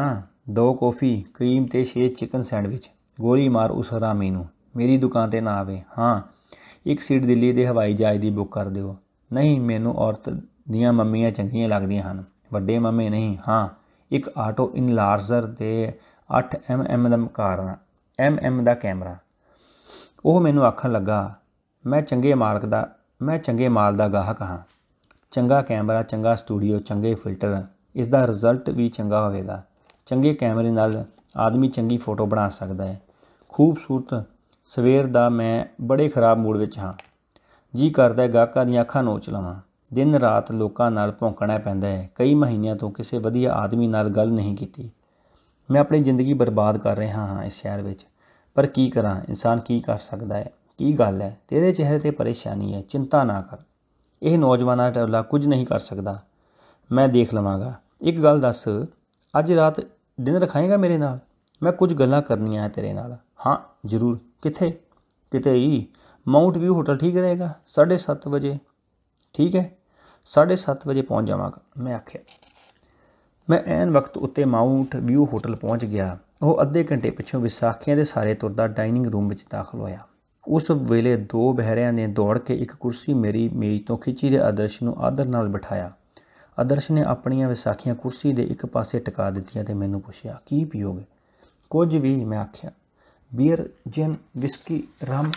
ਦੋ ਕਾਫੀ ਕਰੀਮ ਤੇ ਛੇ ਚਿਕਨ ਸੈਂਡਵਿਚ ਗੋਲੀ ਮਾਰ ਉਸ ਹਰਾਮੀ ਨੂੰ ਮੇਰੀ ਦੁਕਾਨ ਤੇ ਨਾ ਆਵੇ ਹਾਂ ਇੱਕ ਸੀਟ ਦਿੱਲੀ ਦੇ ਹਵਾਈ ਜਹਾਜ਼ ਦੀ ਬੁੱਕ ਕਰ ਦਿਓ ਨਹੀਂ ਮੈਨੂੰ ਔਰਤ ਦੀਆਂ ਮੰਮੀਆਂ ਚੰਗੀਆਂ ਲੱਗਦੀਆਂ ਹਨ ਵੱਡੇ ਮੰਮੇ ਨਹੀਂ ਹਾਂ ਇੱਕ ਆਟੋ ਇਨਲਾਰਜਰ ਦੇ 8 mm ਦਾ ਐਮ mm ਦਾ ਕੈਮਰਾ ਉਹ ਮੈਨੂੰ ਆਖਣ ਲੱਗਾ ਮੈਂ ਚੰਗੇ ਮਾਲਕ ਦਾ ਮੈਂ ਚੰਗੇ ਮਾਲ ਦਾ ਗਾਹਕ ਹਾਂ ਚੰਗਾ ਕੈਮਰਾ ਚੰਗਾ ਸਟੂਡੀਓ ਚੰਗੇ ਫਿਲਟਰ ਇਸ ਦਾ ਰਿਜ਼ਲਟ ਵੀ ਚੰਗਾ ਹੋਵੇਗਾ ਚੰਗੇ ਕੈਮਰੇ ਨਾਲ ਆਦਮੀ ਚੰਗੀ ਫੋਟੋ ਬਣਾ ਸਕਦਾ ਹੈ ਖੂਬਸੂਰਤ ਸਵੇਰ ਦਾ ਮੈਂ ਬੜੇ ਖਰਾਬ ਮੂਡ ਵਿੱਚ ਹਾਂ ਜੀ ਕਰਦਾ ਹੈ ਗਾਹਕਾਂ ਦੀਆਂ ਅੱਖਾਂ ਨੋਚ ਲਵਾਂ ਦਿਨ ਰਾਤ ਲੋਕਾਂ ਨਾਲ ਭੌਂਕਣਾ ਪੈਂਦਾ ਹੈ ਕਈ ਮਹੀਨਿਆਂ ਤੋਂ ਕਿਸੇ ਵਧੀਆ ਆਦਮੀ ਨਾਲ ਗੱਲ ਨਹੀਂ ਕੀਤੀ ਮੈਂ ਆਪਣੀ ਜ਼ਿੰਦਗੀ ਬਰਬਾਦ ਕਰ ਰਿਹਾ ਹਾਂ ਇਸ ਸ਼ਹਿਰ ਵਿੱਚ ਪਰ ਕੀ ਕਰਾਂ ਇਨਸਾਨ ਕੀ ਕਰ ਸਕਦਾ ਹੈ ਕੀ ਗੱਲ ਹੈ ਤੇਰੇ ਚਿਹਰੇ ਤੇ ਪਰੇਸ਼ਾਨੀ ਹੈ ਚਿੰਤਾ ਨਾ ਕਰ ਇਹ ਨੌਜਵਾਨਾਂ ਦਾ ਕੁਝ ਨਹੀਂ ਕਰ ਸਕਦਾ ਮੈਂ ਦੇਖ ਲਵਾਂਗਾ ਇੱਕ ਗੱਲ ਦੱਸ ਅੱਜ ਰਾਤ ਡਿਨਰ ਖਾਏਗਾ ਮੇਰੇ ਨਾਲ ਮੈਂ ਕੁਝ ਗੱਲਾਂ ਕਰਨੀਆਂ ਹੈ ਤੇਰੇ ਨਾਲ ਹਾਂ ਜ਼ਰੂਰ ਕਿੱਥੇ ਕਿਤੇ ਹੀ ਮਾਉਂਟ ਵਿਊ ਹੋਟਲ ਠੀਕ ਰਹੇਗਾ 7:30 ਵਜੇ ਠੀਕ ਹੈ 7:30 ਵਜੇ ਪਹੁੰਚ ਜਾਵਾਂਗਾ ਮੈਂ ਆਖਿਆ ਮੈਂ ਐਨ ਵਕਤ ਉੱਤੇ ਮਾਉਂਟ ਵਿਊ ਹੋਟਲ ਪਹੁੰਚ ਗਿਆ ਉਹ ਅੱਧੇ ਘੰਟੇ ਪਿੱਛੋਂ ਵਿਸਾਖੀਆਂ ਦੇ ਸਾਰੇ ਤੁਰਦਾ ਡਾਈਨਿੰਗ ਰੂਮ ਵਿੱਚ ਦਾਖਲ ਹੋਇਆ ਉਸ ਵੇਲੇ ਦੋ ਬਹਿਰਿਆਂ ਨੇ ਦੌੜ ਕੇ ਇੱਕ ਕੁਰਸੀ ਮੇਰੀ ਮੇਜ਼ ਤੋਂ ਖਿੱਚੀ ਤੇ ਆਦਰਸ਼ ਨੂੰ ਆਦਰ ਨਾਲ ਬਿਠਾਇਆ ਆਦਰਸ਼ ਨੇ ਆਪਣੀਆਂ ਵਿਸਾਖੀਆਂ ਕੁਰਸੀ ਦੇ ਇੱਕ ਪਾਸੇ ਟਿਕਾ ਦਿੱਤੀਆਂ ਤੇ ਮੈਨੂੰ ਪੁੱਛਿਆ ਕੀ ਪੀਓਗੇ ਕੁਝ ਵੀ ਮੈਂ ਆਖਿਆ ਬੀਅਰ ਜਿਨ ਵਿਸਕੀ ਰਮ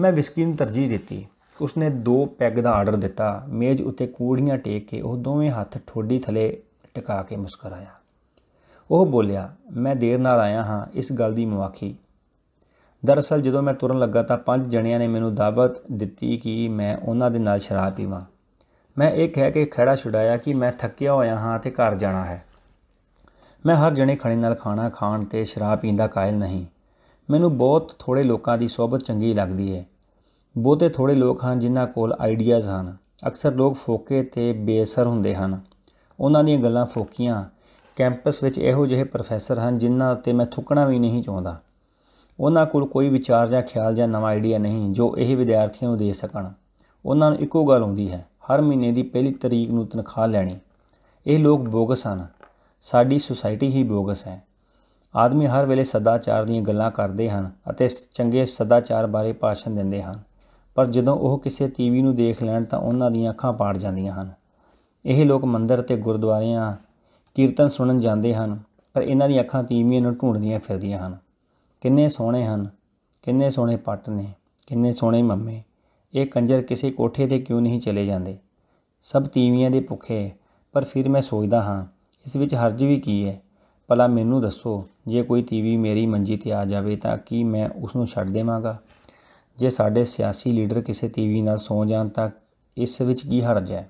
ਮੈਂ ਵਿਸਕੀ ਨੂੰ ਤਰਜੀਹ ਦਿੱਤੀ ਉਸਨੇ ਦੋ ਪੈਗ ਦਾ ਆਰਡਰ ਦਿੱਤਾ ਮੇਜ਼ ਉੱਤੇ ਕੂੜੀਆਂ ਟੇਕ ਕੇ ਉਹ ਦੋਵੇਂ ਹੱਥ ਠੋਡੀ ਥਲੇ ਟਿਕਾ ਕੇ ਮੁਸਕਰਾਇਆ ਉਹ ਬੋਲਿਆ ਮੈਂ ਦੇਰ ਨਾਲ ਆਇਆ ਹਾਂ ਇਸ ਗੱਲ ਦੀ ਮਵਾਖੀ ਦਰਅਸਲ ਜਦੋਂ ਮੈਂ ਤੁਰਨ ਲੱਗਾ ਤਾਂ ਪੰਜ ਜਣਿਆਂ ਨੇ ਮੈਨੂੰ ਦਾਵਤ ਦਿੱਤੀ ਕਿ ਮੈਂ ਉਹਨਾਂ ਦੇ ਨਾਲ ਸ਼ਰਾਬ ਪੀਵਾਂ ਮੈਂ ਇਹ ਕਹਿ ਕੇ ਖੜਾ ਛੁਡਾਇਆ ਕਿ ਮੈਂ ਥੱਕਿਆ ਹੋਇਆ ਹਾਂ ਤੇ ਘਰ ਜਾਣਾ ਹੈ ਮੈਂ ਹਰ ਜਣੇ ਖੜੇ ਨਾਲ ਖਾਣਾ ਖਾਣ ਤੇ ਸ਼ਰਾਬ ਪੀਣ ਦਾ ਕਾਇਲ ਨਹੀਂ ਮੈਨੂੰ ਬਹੁਤ ਥੋੜੇ ਲੋਕਾਂ ਦੀ ਸਹਬਤ ਚੰਗੀ ਲੱਗਦੀ ਹੈ ਬਹੁਤੇ ਥੋੜੇ ਲੋਕ ਹਨ ਜਿਨ੍ਹਾਂ ਕੋਲ ਆਈਡੀਆਜ਼ ਹਨ ਅਕਸਰ ਲੋਕ ਫੋਕੇ ਤੇ ਬੇਅਸਰ ਹੁੰਦੇ ਹਨ ਉਹਨਾਂ ਦੀਆਂ ਗੱਲਾਂ ਫੋਕੀਆਂ ਕੈਂਪਸ ਵਿੱਚ ਇਹੋ ਜਿਹੇ ਪ੍ਰੋਫੈਸਰ ਹਨ ਜਿਨ੍ਹਾਂ ਉੱਤੇ ਮੈਂ ਥੁੱਕਣਾ ਵੀ ਨਹੀਂ ਚਾਹੁੰਦਾ ਉਹਨਾਂ ਕੋਲ ਕੋਈ ਵਿਚਾਰ ਜਾਂ ਖਿਆਲ ਜਾਂ ਨਵਾਂ ਆਈਡੀਆ ਨਹੀਂ ਜੋ ਇਹ ਵਿਦਿਆਰਥੀਆਂ ਨੂੰ ਦੇ ਸਕਣ ਉਹਨਾਂ ਨੂੰ ਇੱਕੋ ਗੱਲ ਆਉਂਦੀ ਹੈ ਹਰ ਮਹੀਨੇ ਦੀ ਪਹਿਲੀ ਤਰੀਕ ਨੂੰ ਤਨਖਾਹ ਲੈਣੀ ਇਹ ਲੋਕ ਬੋਗਸ ਹਨ ਸਾਡੀ ਸੁਸਾਇਟੀ ਹੀ ਬੋਗਸ ਹੈ ਆਦਮੀ ਹਰ ਵੇਲੇ ਸਦਾਚਾਰ ਦੀਆਂ ਗੱਲਾਂ ਕਰਦੇ ਹਨ ਅਤੇ ਚੰਗੇ ਸਦਾਚਾਰ ਬਾਰੇ ਭਾਸ਼ਣ ਦਿੰਦੇ ਹਨ ਪਰ ਜਦੋਂ ਉਹ ਕਿਸੇ ਟੀਵੀ ਨੂੰ ਦੇਖ ਲੈਣ ਤਾਂ ਉਹਨਾਂ ਦੀਆਂ ਅੱਖਾਂ ਪਾੜ ਜਾਂਦੀਆਂ ਹਨ ਇਹ ਲੋਕ ਮੰਦਰ ਤੇ ਗੁਰਦੁਆਰਿਆਂ ਕੀਰਤਨ ਸੁਣਨ ਜਾਂਦੇ ਹਨ ਪਰ ਇਹਨਾਂ ਦੀਆਂ ਅੱਖਾਂ ਤੀਵੀਆਂ ਨੂੰ ਢੂੰਡਦੀਆਂ ਫਿਰਦੀਆਂ ਹਨ ਕਿੰਨੇ ਸੋਹਣੇ ਹਨ ਕਿੰਨੇ ਸੋਹਣੇ ਪੱਟ ਨੇ ਕਿੰਨੇ ਸੋਹਣੇ ਮੰਮੇ ਇਹ ਕੰਜਰ ਕਿਸੇ ਕੋਠੇ ਤੇ ਕਿਉਂ ਨਹੀਂ ਚਲੇ ਜਾਂਦੇ ਸਭ ਤੀਵੀਆਂ ਦੇ ਭੁੱਖੇ ਪਰ ਫਿਰ ਮੈਂ ਸੋਚਦਾ ਹਾਂ ਇਸ ਵਿੱਚ ਹਰਜ ਵੀ ਕੀ ਹੈ ਭਲਾ ਮੈਨੂੰ ਦੱਸੋ ਜੇ ਕੋਈ ਤੀਵੀ ਮੇਰੀ ਮੰਜੀ ਤੇ ਆ ਜਾਵੇ ਤਾਂ ਕੀ ਮੈਂ ਉਸ ਨੂੰ ਛੱਡ ਦੇਵਾਂਗਾ ਜੇ ਸਾਡੇ ਸਿਆਸੀ ਲੀਡਰ ਕਿਸੇ ਤੀਵੀ ਨਾਲ ਸੌ ਜਾਣ ਤਾਂ ਇਸ ਵਿੱਚ ਕੀ ਹਰਜ ਹੈ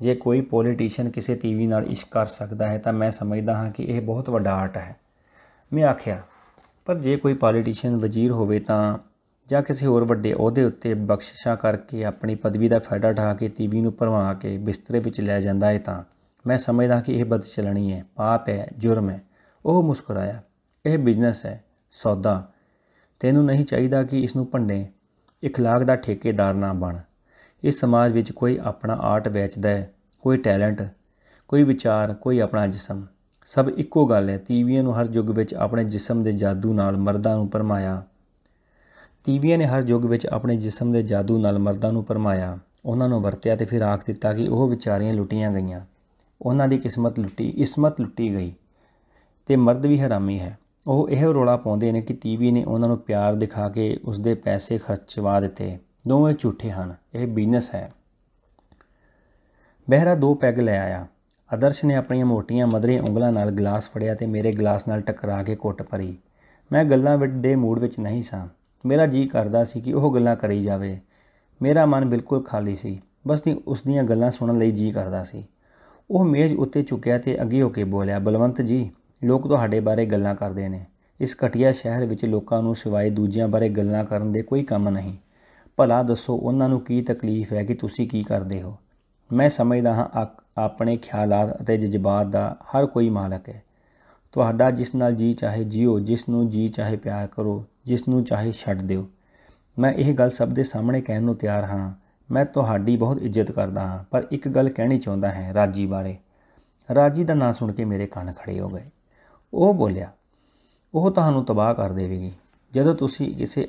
ਜੇ ਕੋਈ ਪੋਲੀਟੀਸ਼ੀਅਨ ਕਿਸੇ ਤੀਵੀ ਨਾਲ ਇਸ਼ਕ ਕਰ ਸਕਦਾ ਹੈ ਤਾਂ ਮੈਂ ਸਮਝਦਾ ਹਾਂ ਕਿ ਇਹ ਬਹੁਤ ਵੱਡਾ ਆਰਟ ਹੈ ਮੈਂ ਆਖਿਆ ਪਰ ਜੇ ਕੋਈ ਪੋਲੀਟੀਸ਼ੀਅਨ ਵਜ਼ੀਰ ਹੋਵੇ ਤਾਂ ਜਾਂ ਕਿਸੇ ਹੋਰ ਵੱਡੇ ਅਹੁਦੇ ਉੱਤੇ ਬਖਸ਼ਿਸ਼ਾਂ ਕਰਕੇ ਆਪਣੀ ਪਦਵੀ ਦਾ ਫਾਇਦਾ ਠਾ ਕੇ ਤੀਵੀ ਨੂੰ ਭਰਵਾ ਕੇ ਬਿਸਤਰੇ ਵਿੱਚ ਲੈ ਜਾਂਦਾ ਹੈ ਤਾਂ ਮੈਂ ਸਮਝਦਾ ਕਿ ਇਹ ਬਦਚਲਣੀ ਹੈ ਪਾਪ ਹੈ ਜੁਰਮ ਹੈ ਉਹ ਮੁਸਕਰਾਇਆ ਇਹ ਬਿਜ਼ਨਸ ਹੈ ਸੌਦਾ ਤੈਨੂੰ ਨਹੀਂ ਚਾਹੀਦਾ ਕਿ ਇਸ ਨੂੰ ਭੰਡੇ ਇਖਲਾਕ ਦਾ ਠੇਕੇਦਾਰ ਨਾ ਬਣ ਇਸ ਸਮਾਜ ਵਿੱਚ ਕੋਈ ਆਪਣਾ ਆਰਟ ਵੇਚਦਾ ਹੈ ਕੋਈ ਟੈਲੈਂਟ ਕੋਈ ਵਿਚਾਰ ਕੋਈ ਆਪਣਾ ਜਿਸਮ ਸਭ ਇੱਕੋ ਗੱਲ ਹੈ ਤੀਵੀਆਂ ਨੂੰ ਹਰ ਯੁੱਗ ਵਿੱਚ ਆਪਣੇ ਜਿਸਮ ਦੇ ਜਾਦੂ ਨਾਲ ਮਰਦਾਂ ਨੂੰ ਪਰਮਾਇਆ ਤੀਵੀਆਂ ਨੇ ਹਰ ਯੁੱਗ ਵਿੱਚ ਆਪਣੇ ਜਿਸਮ ਦੇ ਜਾਦੂ ਨਾਲ ਮਰਦਾਂ ਨੂੰ ਪਰਮਾਇਆ ਉਹਨਾਂ ਨੂੰ ਵਰਤਿਆ ਤੇ ਫਿਰ ਆਖ ਦਿੱਤਾ ਕਿ ਉਹ ਵਿਚਾਰੀਆਂ ਲੁੱਟੀਆਂ ਗਈਆਂ ਉਹਨਾਂ ਦੀ ਕਿਸਮਤ ਲੁੱਟੀ ਇਸਮਤ ਲੁੱਟੀ ਗਈ ਤੇ ਮਰਦ ਵੀ ਹਰਾਮੀ ਹੈ ਉਹ ਇਹ ਰੋਲਾ ਪਾਉਂਦੇ ਨੇ ਕਿ ਤੀਵੀ ਨੇ ਉਹਨਾਂ ਨੂੰ ਪਿਆਰ ਦਿਖਾ ਕੇ ਉਸਦੇ ਪੈਸੇ ਖਰਚਵਾ ਦਿੱਤੇ ਦੋਵੇਂ ਝੂਠੇ ਹਨ ਇਹ ਬਿਜ਼ਨਸ ਹੈ ਬਹਿਰਾ ਦੋ ਪੈਗ ਲੈ ਆਇਆ ਅਦਰਸ਼ ਨੇ ਆਪਣੀਆਂ ਮੋਟੀਆਂ ਮਦਰੀ ਉਂਗਲਾਂ ਨਾਲ ਗਲਾਸ ਫੜਿਆ ਤੇ ਮੇਰੇ ਗਲਾਸ ਨਾਲ ਟਕਰਾ ਕੇ ਘੁੱਟ ਭਰੀ ਮੈਂ ਗੱਲਾਂ ਵਿੱਚ ਦੇ ਮੂਡ ਵਿੱਚ ਨਹੀਂ ਸਾਂ ਮੇਰਾ ਜੀ ਕਰਦਾ ਸੀ ਕਿ ਉਹ ਗੱਲਾਂ ਕਰੀ ਜਾਵੇ ਮੇਰਾ ਮਨ ਬਿਲਕੁਲ ਖਾਲੀ ਸੀ ਬਸ ਤੀ ਉਸ ਦੀਆਂ ਗੱਲਾਂ ਸੁਣਨ ਲਈ ਜੀ ਕਰਦਾ ਸੀ ਉਹ ਮੇਜ਼ ਉੱਤੇ ਝੁਕਿਆ ਤੇ ਅੱਗੇ ਹੋ ਕੇ ਬੋਲਿਆ ਬਲਵੰਤ ਜੀ ਲੋਕ ਤੁਹਾਡੇ ਬਾਰੇ ਗੱਲਾਂ ਕਰਦੇ ਨੇ ਇਸ ਘਟਿਆ ਸ਼ਹਿਰ ਵਿੱਚ ਲੋਕਾਂ ਨੂੰ ਸਿਵਾਏ ਦੂਜਿਆਂ ਬਾਰੇ ਗੱਲਾਂ ਕਰਨ ਦੇ ਕੋਈ ਕੰਮ ਨਹੀਂ ਭਲਾ ਦੱਸੋ ਉਹਨਾਂ ਨੂੰ ਕੀ ਤਕਲੀਫ ਹੈ ਕਿ ਤੁਸੀਂ ਕੀ ਕਰਦੇ ਹੋ ਮੈਂ ਸਮਝਦਾ ਹਾਂ ਆਪਣੇ ਖਿਆਲਾਂ ਅਤੇ ਜਜ਼ਬਾਤ ਦਾ ਹਰ ਕੋਈ ਮਾਲਕ ਹੈ ਤੁਹਾਡਾ ਜਿਸ ਨਾਲ ਜੀ ਚਾਹੇ ਜਿਓ ਜਿਸ ਨੂੰ ਜੀ ਚਾਹੇ ਪਿਆਰ ਕਰੋ ਜਿਸ ਨੂੰ ਚਾਹੇ ਛੱਡ ਦਿਓ ਮੈਂ ਇਹ ਗੱਲ ਸਭ ਦੇ ਸਾਹਮਣੇ ਕਹਿਣ ਨੂੰ ਤਿਆਰ ਹਾਂ ਮੈਂ ਤੁਹਾਡੀ ਬਹੁਤ ਇੱਜ਼ਤ ਕਰਦਾ ਹਾਂ ਪਰ ਇੱਕ ਗੱਲ ਕਹਿਣੀ ਚਾਹੁੰਦਾ ਹਾਂ ਰਾਜੀ ਬਾਰੇ ਰਾਜੀ ਦਾ ਨਾਂ ਸੁਣ ਕੇ ਮੇਰੇ ਕੰਨ ਖੜੇ ਹੋ ਗਏ ਉਹ ਬੋਲਿਆ ਉਹ ਤੁਹਾਨੂੰ ਤਬਾਹ ਕਰ ਦੇਵੇਗੀ ਜਦੋਂ ਤੁਸੀਂ ਕਿਸੇ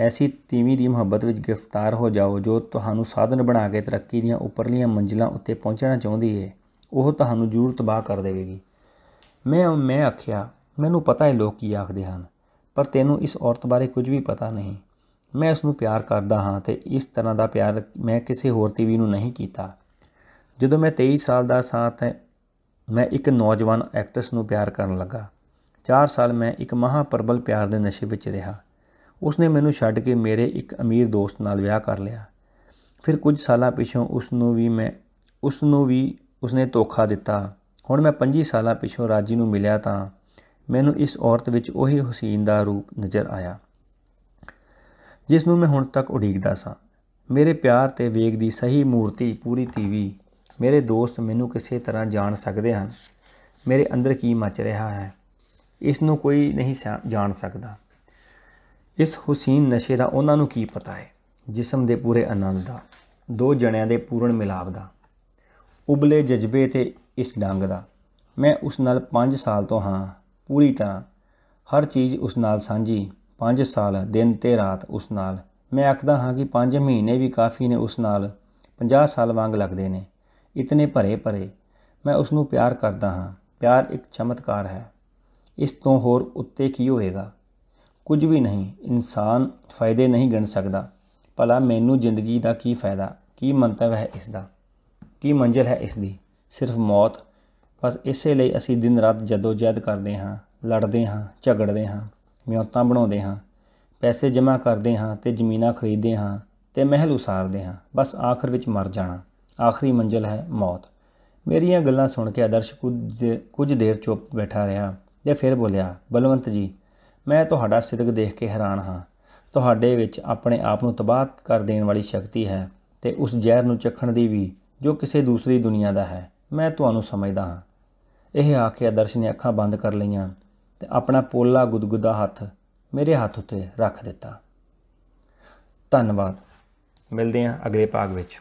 ਐਸੀ ਤੀਵੀਂ ਦੀ ਮੁਹੱਬਤ ਵਿੱਚ ਗ੍ਰਿਫਤਾਰ ਹੋ ਜਾਓ ਜੋ ਤੁਹਾਨੂੰ ਸਾਧਨ ਬਣਾ ਕੇ ਤਰੱਕੀ ਦੀਆਂ ਉੱਪਰਲੀਆਂ ਮੰਜ਼ਿਲਾਂ ਉੱਤੇ ਪਹੁੰਚਣਾ ਚਾਹੁੰਦੀ ਹੈ ਉਹ ਤੁਹਾਨੂੰ ਜ਼ਰੂਰ ਤਬਾਹ ਕਰ ਦੇਵੇਗੀ ਮੈਂ ਮੈਂ ਆਖਿਆ ਮੈਨੂੰ ਪਤਾ ਹੈ ਲੋਕ ਕੀ ਆਖਦੇ ਹਨ ਪਰ ਤੈਨੂੰ ਇਸ ਔਰਤ ਬਾਰੇ ਕੁਝ ਵੀ ਪਤਾ ਨਹੀਂ ਮੈਂ ਉਸ ਨੂੰ ਪਿਆਰ ਕਰਦਾ ਹਾਂ ਤੇ ਇਸ ਤਰ੍ਹਾਂ ਦਾ ਪਿਆਰ ਮੈਂ ਕਿਸੇ ਹੋਰ ਤੀਵੀ ਨੂੰ ਨਹੀਂ ਕੀਤਾ ਜਦੋਂ ਮੈਂ 23 ਸਾਲ ਦਾ ਸਾਂ ਤਾਂ ਮੈਂ ਇੱਕ ਨੌਜਵਾਨ ਐਕਟਰਸ ਨੂੰ ਪਿਆਰ ਕਰਨ ਲੱਗਾ 4 ਸਾਲ ਮੈਂ ਇੱਕ ਮਹਾਪਰਬਲ ਪਿਆਰ ਦੇ ਨਸ਼ੇ ਵਿੱਚ ਰਿਹਾ ਉਸਨੇ ਮੈਨੂੰ ਛੱਡ ਕੇ ਮੇਰੇ ਇੱਕ ਅਮੀਰ ਦੋਸਤ ਨਾਲ ਵਿਆਹ ਕਰ ਲਿਆ ਫਿਰ ਕੁਝ ਸਾਲਾਂ ਪਿਛੋਂ ਉਸ ਨੂੰ ਵੀ ਮੈਂ ਉਸ ਨੂੰ ਵੀ ਉਸਨੇ ਧੋਖਾ ਦਿੱਤਾ ਹੁਣ ਮੈਂ 25 ਸਾਲਾਂ ਪਿਛੋਂ ਰਾਜੀ ਨੂੰ ਮਿਲਿਆ ਤਾਂ ਮੈਨੂੰ ਇਸ ਔਰਤ ਵਿੱਚ ਉਹੀ ਹੁਸੀਨ ਦਾ ਰੂਪ ਨਜ਼ਰ ਆਇਆ ਜਿਸ ਨੂੰ ਮੈਂ ਹੁਣ ਤੱਕ ਉਡੀਕਦਾ ਸਾਂ ਮੇਰੇ ਪਿਆਰ ਤੇ ਵੇਗ ਦੀ ਸਹੀ ਮੂਰਤੀ ਪੂਰੀ ਤੀਵੀ ਮੇਰੇ ਦੋਸਤ ਮੈਨੂੰ ਕਿਸੇ ਤਰ੍ਹਾਂ ਜਾਣ ਸਕਦੇ ਹਨ ਮੇਰੇ ਅੰਦਰ ਕੀ ਮਚ ਰਿਹਾ ਹੈ ਇਸ ਨੂੰ ਕੋਈ ਨਹੀਂ ਜਾਣ ਸਕਦਾ ਇਸ ਹੁਸੈਨ ਨਸ਼ੇ ਦਾ ਉਹਨਾਂ ਨੂੰ ਕੀ ਪਤਾ ਹੈ ਜਿਸਮ ਦੇ ਪੂਰੇ ਆਨੰਦ ਦਾ ਦੋ ਜਣਿਆਂ ਦੇ ਪੂਰਨ ਮਿਲਾਪ ਦਾ ਉਬਲੇ ਜਜ਼ਬੇ ਤੇ ਇਸ ਡੰਗ ਦਾ ਮੈਂ ਉਸ ਨਾਲ 5 ਸਾਲ ਤੋਂ ਹਾਂ ਪੂਰੀ ਤਰ੍ਹਾਂ ਹਰ ਚੀਜ਼ ਉਸ ਨਾਲ ਸਾਂਝੀ 5 ਸਾਲ ਦਿਨ ਤੇ ਰਾਤ ਉਸ ਨਾਲ ਮੈਂ ਆਖਦਾ ਹਾਂ ਕਿ 5 ਮਹੀਨੇ ਵੀ ਕਾਫੀ ਨੇ ਉਸ ਨਾਲ 50 ਸਾਲ ਵਾਂਗ ਲੱਗਦੇ ਨੇ ਇਤਨੇ ਭਰੇ ਭਰੇ ਮੈਂ ਉਸ ਨੂੰ ਪਿਆਰ ਕਰਦਾ ਹਾਂ ਪਿਆਰ ਇੱਕ ਚਮਤਕਾਰ ਹੈ ਇਸ ਤੋਂ ਹੋਰ ਉੱਤੇ ਕੀ ਹੋਏਗਾ ਕੁਝ ਵੀ ਨਹੀਂ ਇਨਸਾਨ ਫਾਇਦੇ ਨਹੀਂ ਗਿਣ ਸਕਦਾ ਭਲਾ ਮੈਨੂੰ ਜ਼ਿੰਦਗੀ ਦਾ ਕੀ ਫਾਇਦਾ ਕੀ ਮੰਤਵ ਹੈ ਇਸ ਦਾ ਕੀ ਮੰਜ਼ਿਲ ਹੈ ਇਸ ਦੀ ਸਿਰਫ ਮੌਤ ਬਸ ਇਸੇ ਲਈ ਅਸੀਂ ਦਿਨ ਰਾਤ ਜਦੋਜਹਿਦ ਕਰਦੇ ਹਾਂ ਲੜਦੇ ਹਾਂ ਝਗੜਦੇ ਹਾਂ ਮਿਉਂਤਾਂ ਬਣਾਉਂਦੇ ਹਾਂ ਪੈਸੇ ਜਮ੍ਹਾਂ ਕਰਦੇ ਹਾਂ ਤੇ ਜ਼ਮੀਨਾਂ ਖਰੀਦਦੇ ਹਾਂ ਤੇ ਮਹਿਲ ਉਸਾਰਦੇ ਹਾਂ ਬਸ ਆਖਰ ਵਿੱਚ ਮਰ ਜਾਣਾ ਆਖਰੀ ਮੰਜ਼ਿਲ ਹੈ ਮੌਤ ਮੇਰੀਆਂ ਗੱਲਾਂ ਸੁਣ ਕੇ ਆਦਰਸ਼ ਕੁਝ ਦੇਰ ਚੁੱਪ ਬੈਠਾ ਰਿਹਾ ਤੇ ਫਿਰ ਬੋਲਿਆ ਬਲਵੰਤ ਜੀ ਮੈਂ ਤੁਹਾਡਾ ਸਿਦਕ ਦੇਖ ਕੇ ਹੈਰਾਨ ਹਾਂ ਤੁਹਾਡੇ ਵਿੱਚ ਆਪਣੇ ਆਪ ਨੂੰ ਤਬਾਹ ਕਰ ਦੇਣ ਵਾਲੀ ਸ਼ਕਤੀ ਹੈ ਤੇ ਉਸ ਜ਼ਹਿਰ ਨੂੰ ਚਖਣ ਦੀ ਵੀ ਜੋ ਕਿਸੇ ਦੂਸਰੀ ਦੁਨੀਆ ਦਾ ਹੈ ਮੈਂ ਤੁਹਾਨੂੰ ਸਮਝਦਾ ਹਾਂ ਇਹ ਆ ਕੇ ਆਦਰਸ਼ ਨੇ ਅੱਖਾਂ ਬੰਦ ਕਰ ਲਈਆਂ ਤੇ ਆਪਣਾ ਪੋਲਾ ਗੁਦਗੁਦਾ ਹੱਥ ਮੇਰੇ ਹੱਥ ਉੱਤੇ ਰੱਖ ਦਿੱਤਾ ਧੰਨਵਾਦ ਮਿਲਦੇ ਹਾਂ ਅਗਲੇ ਭਾਗ ਵਿੱਚ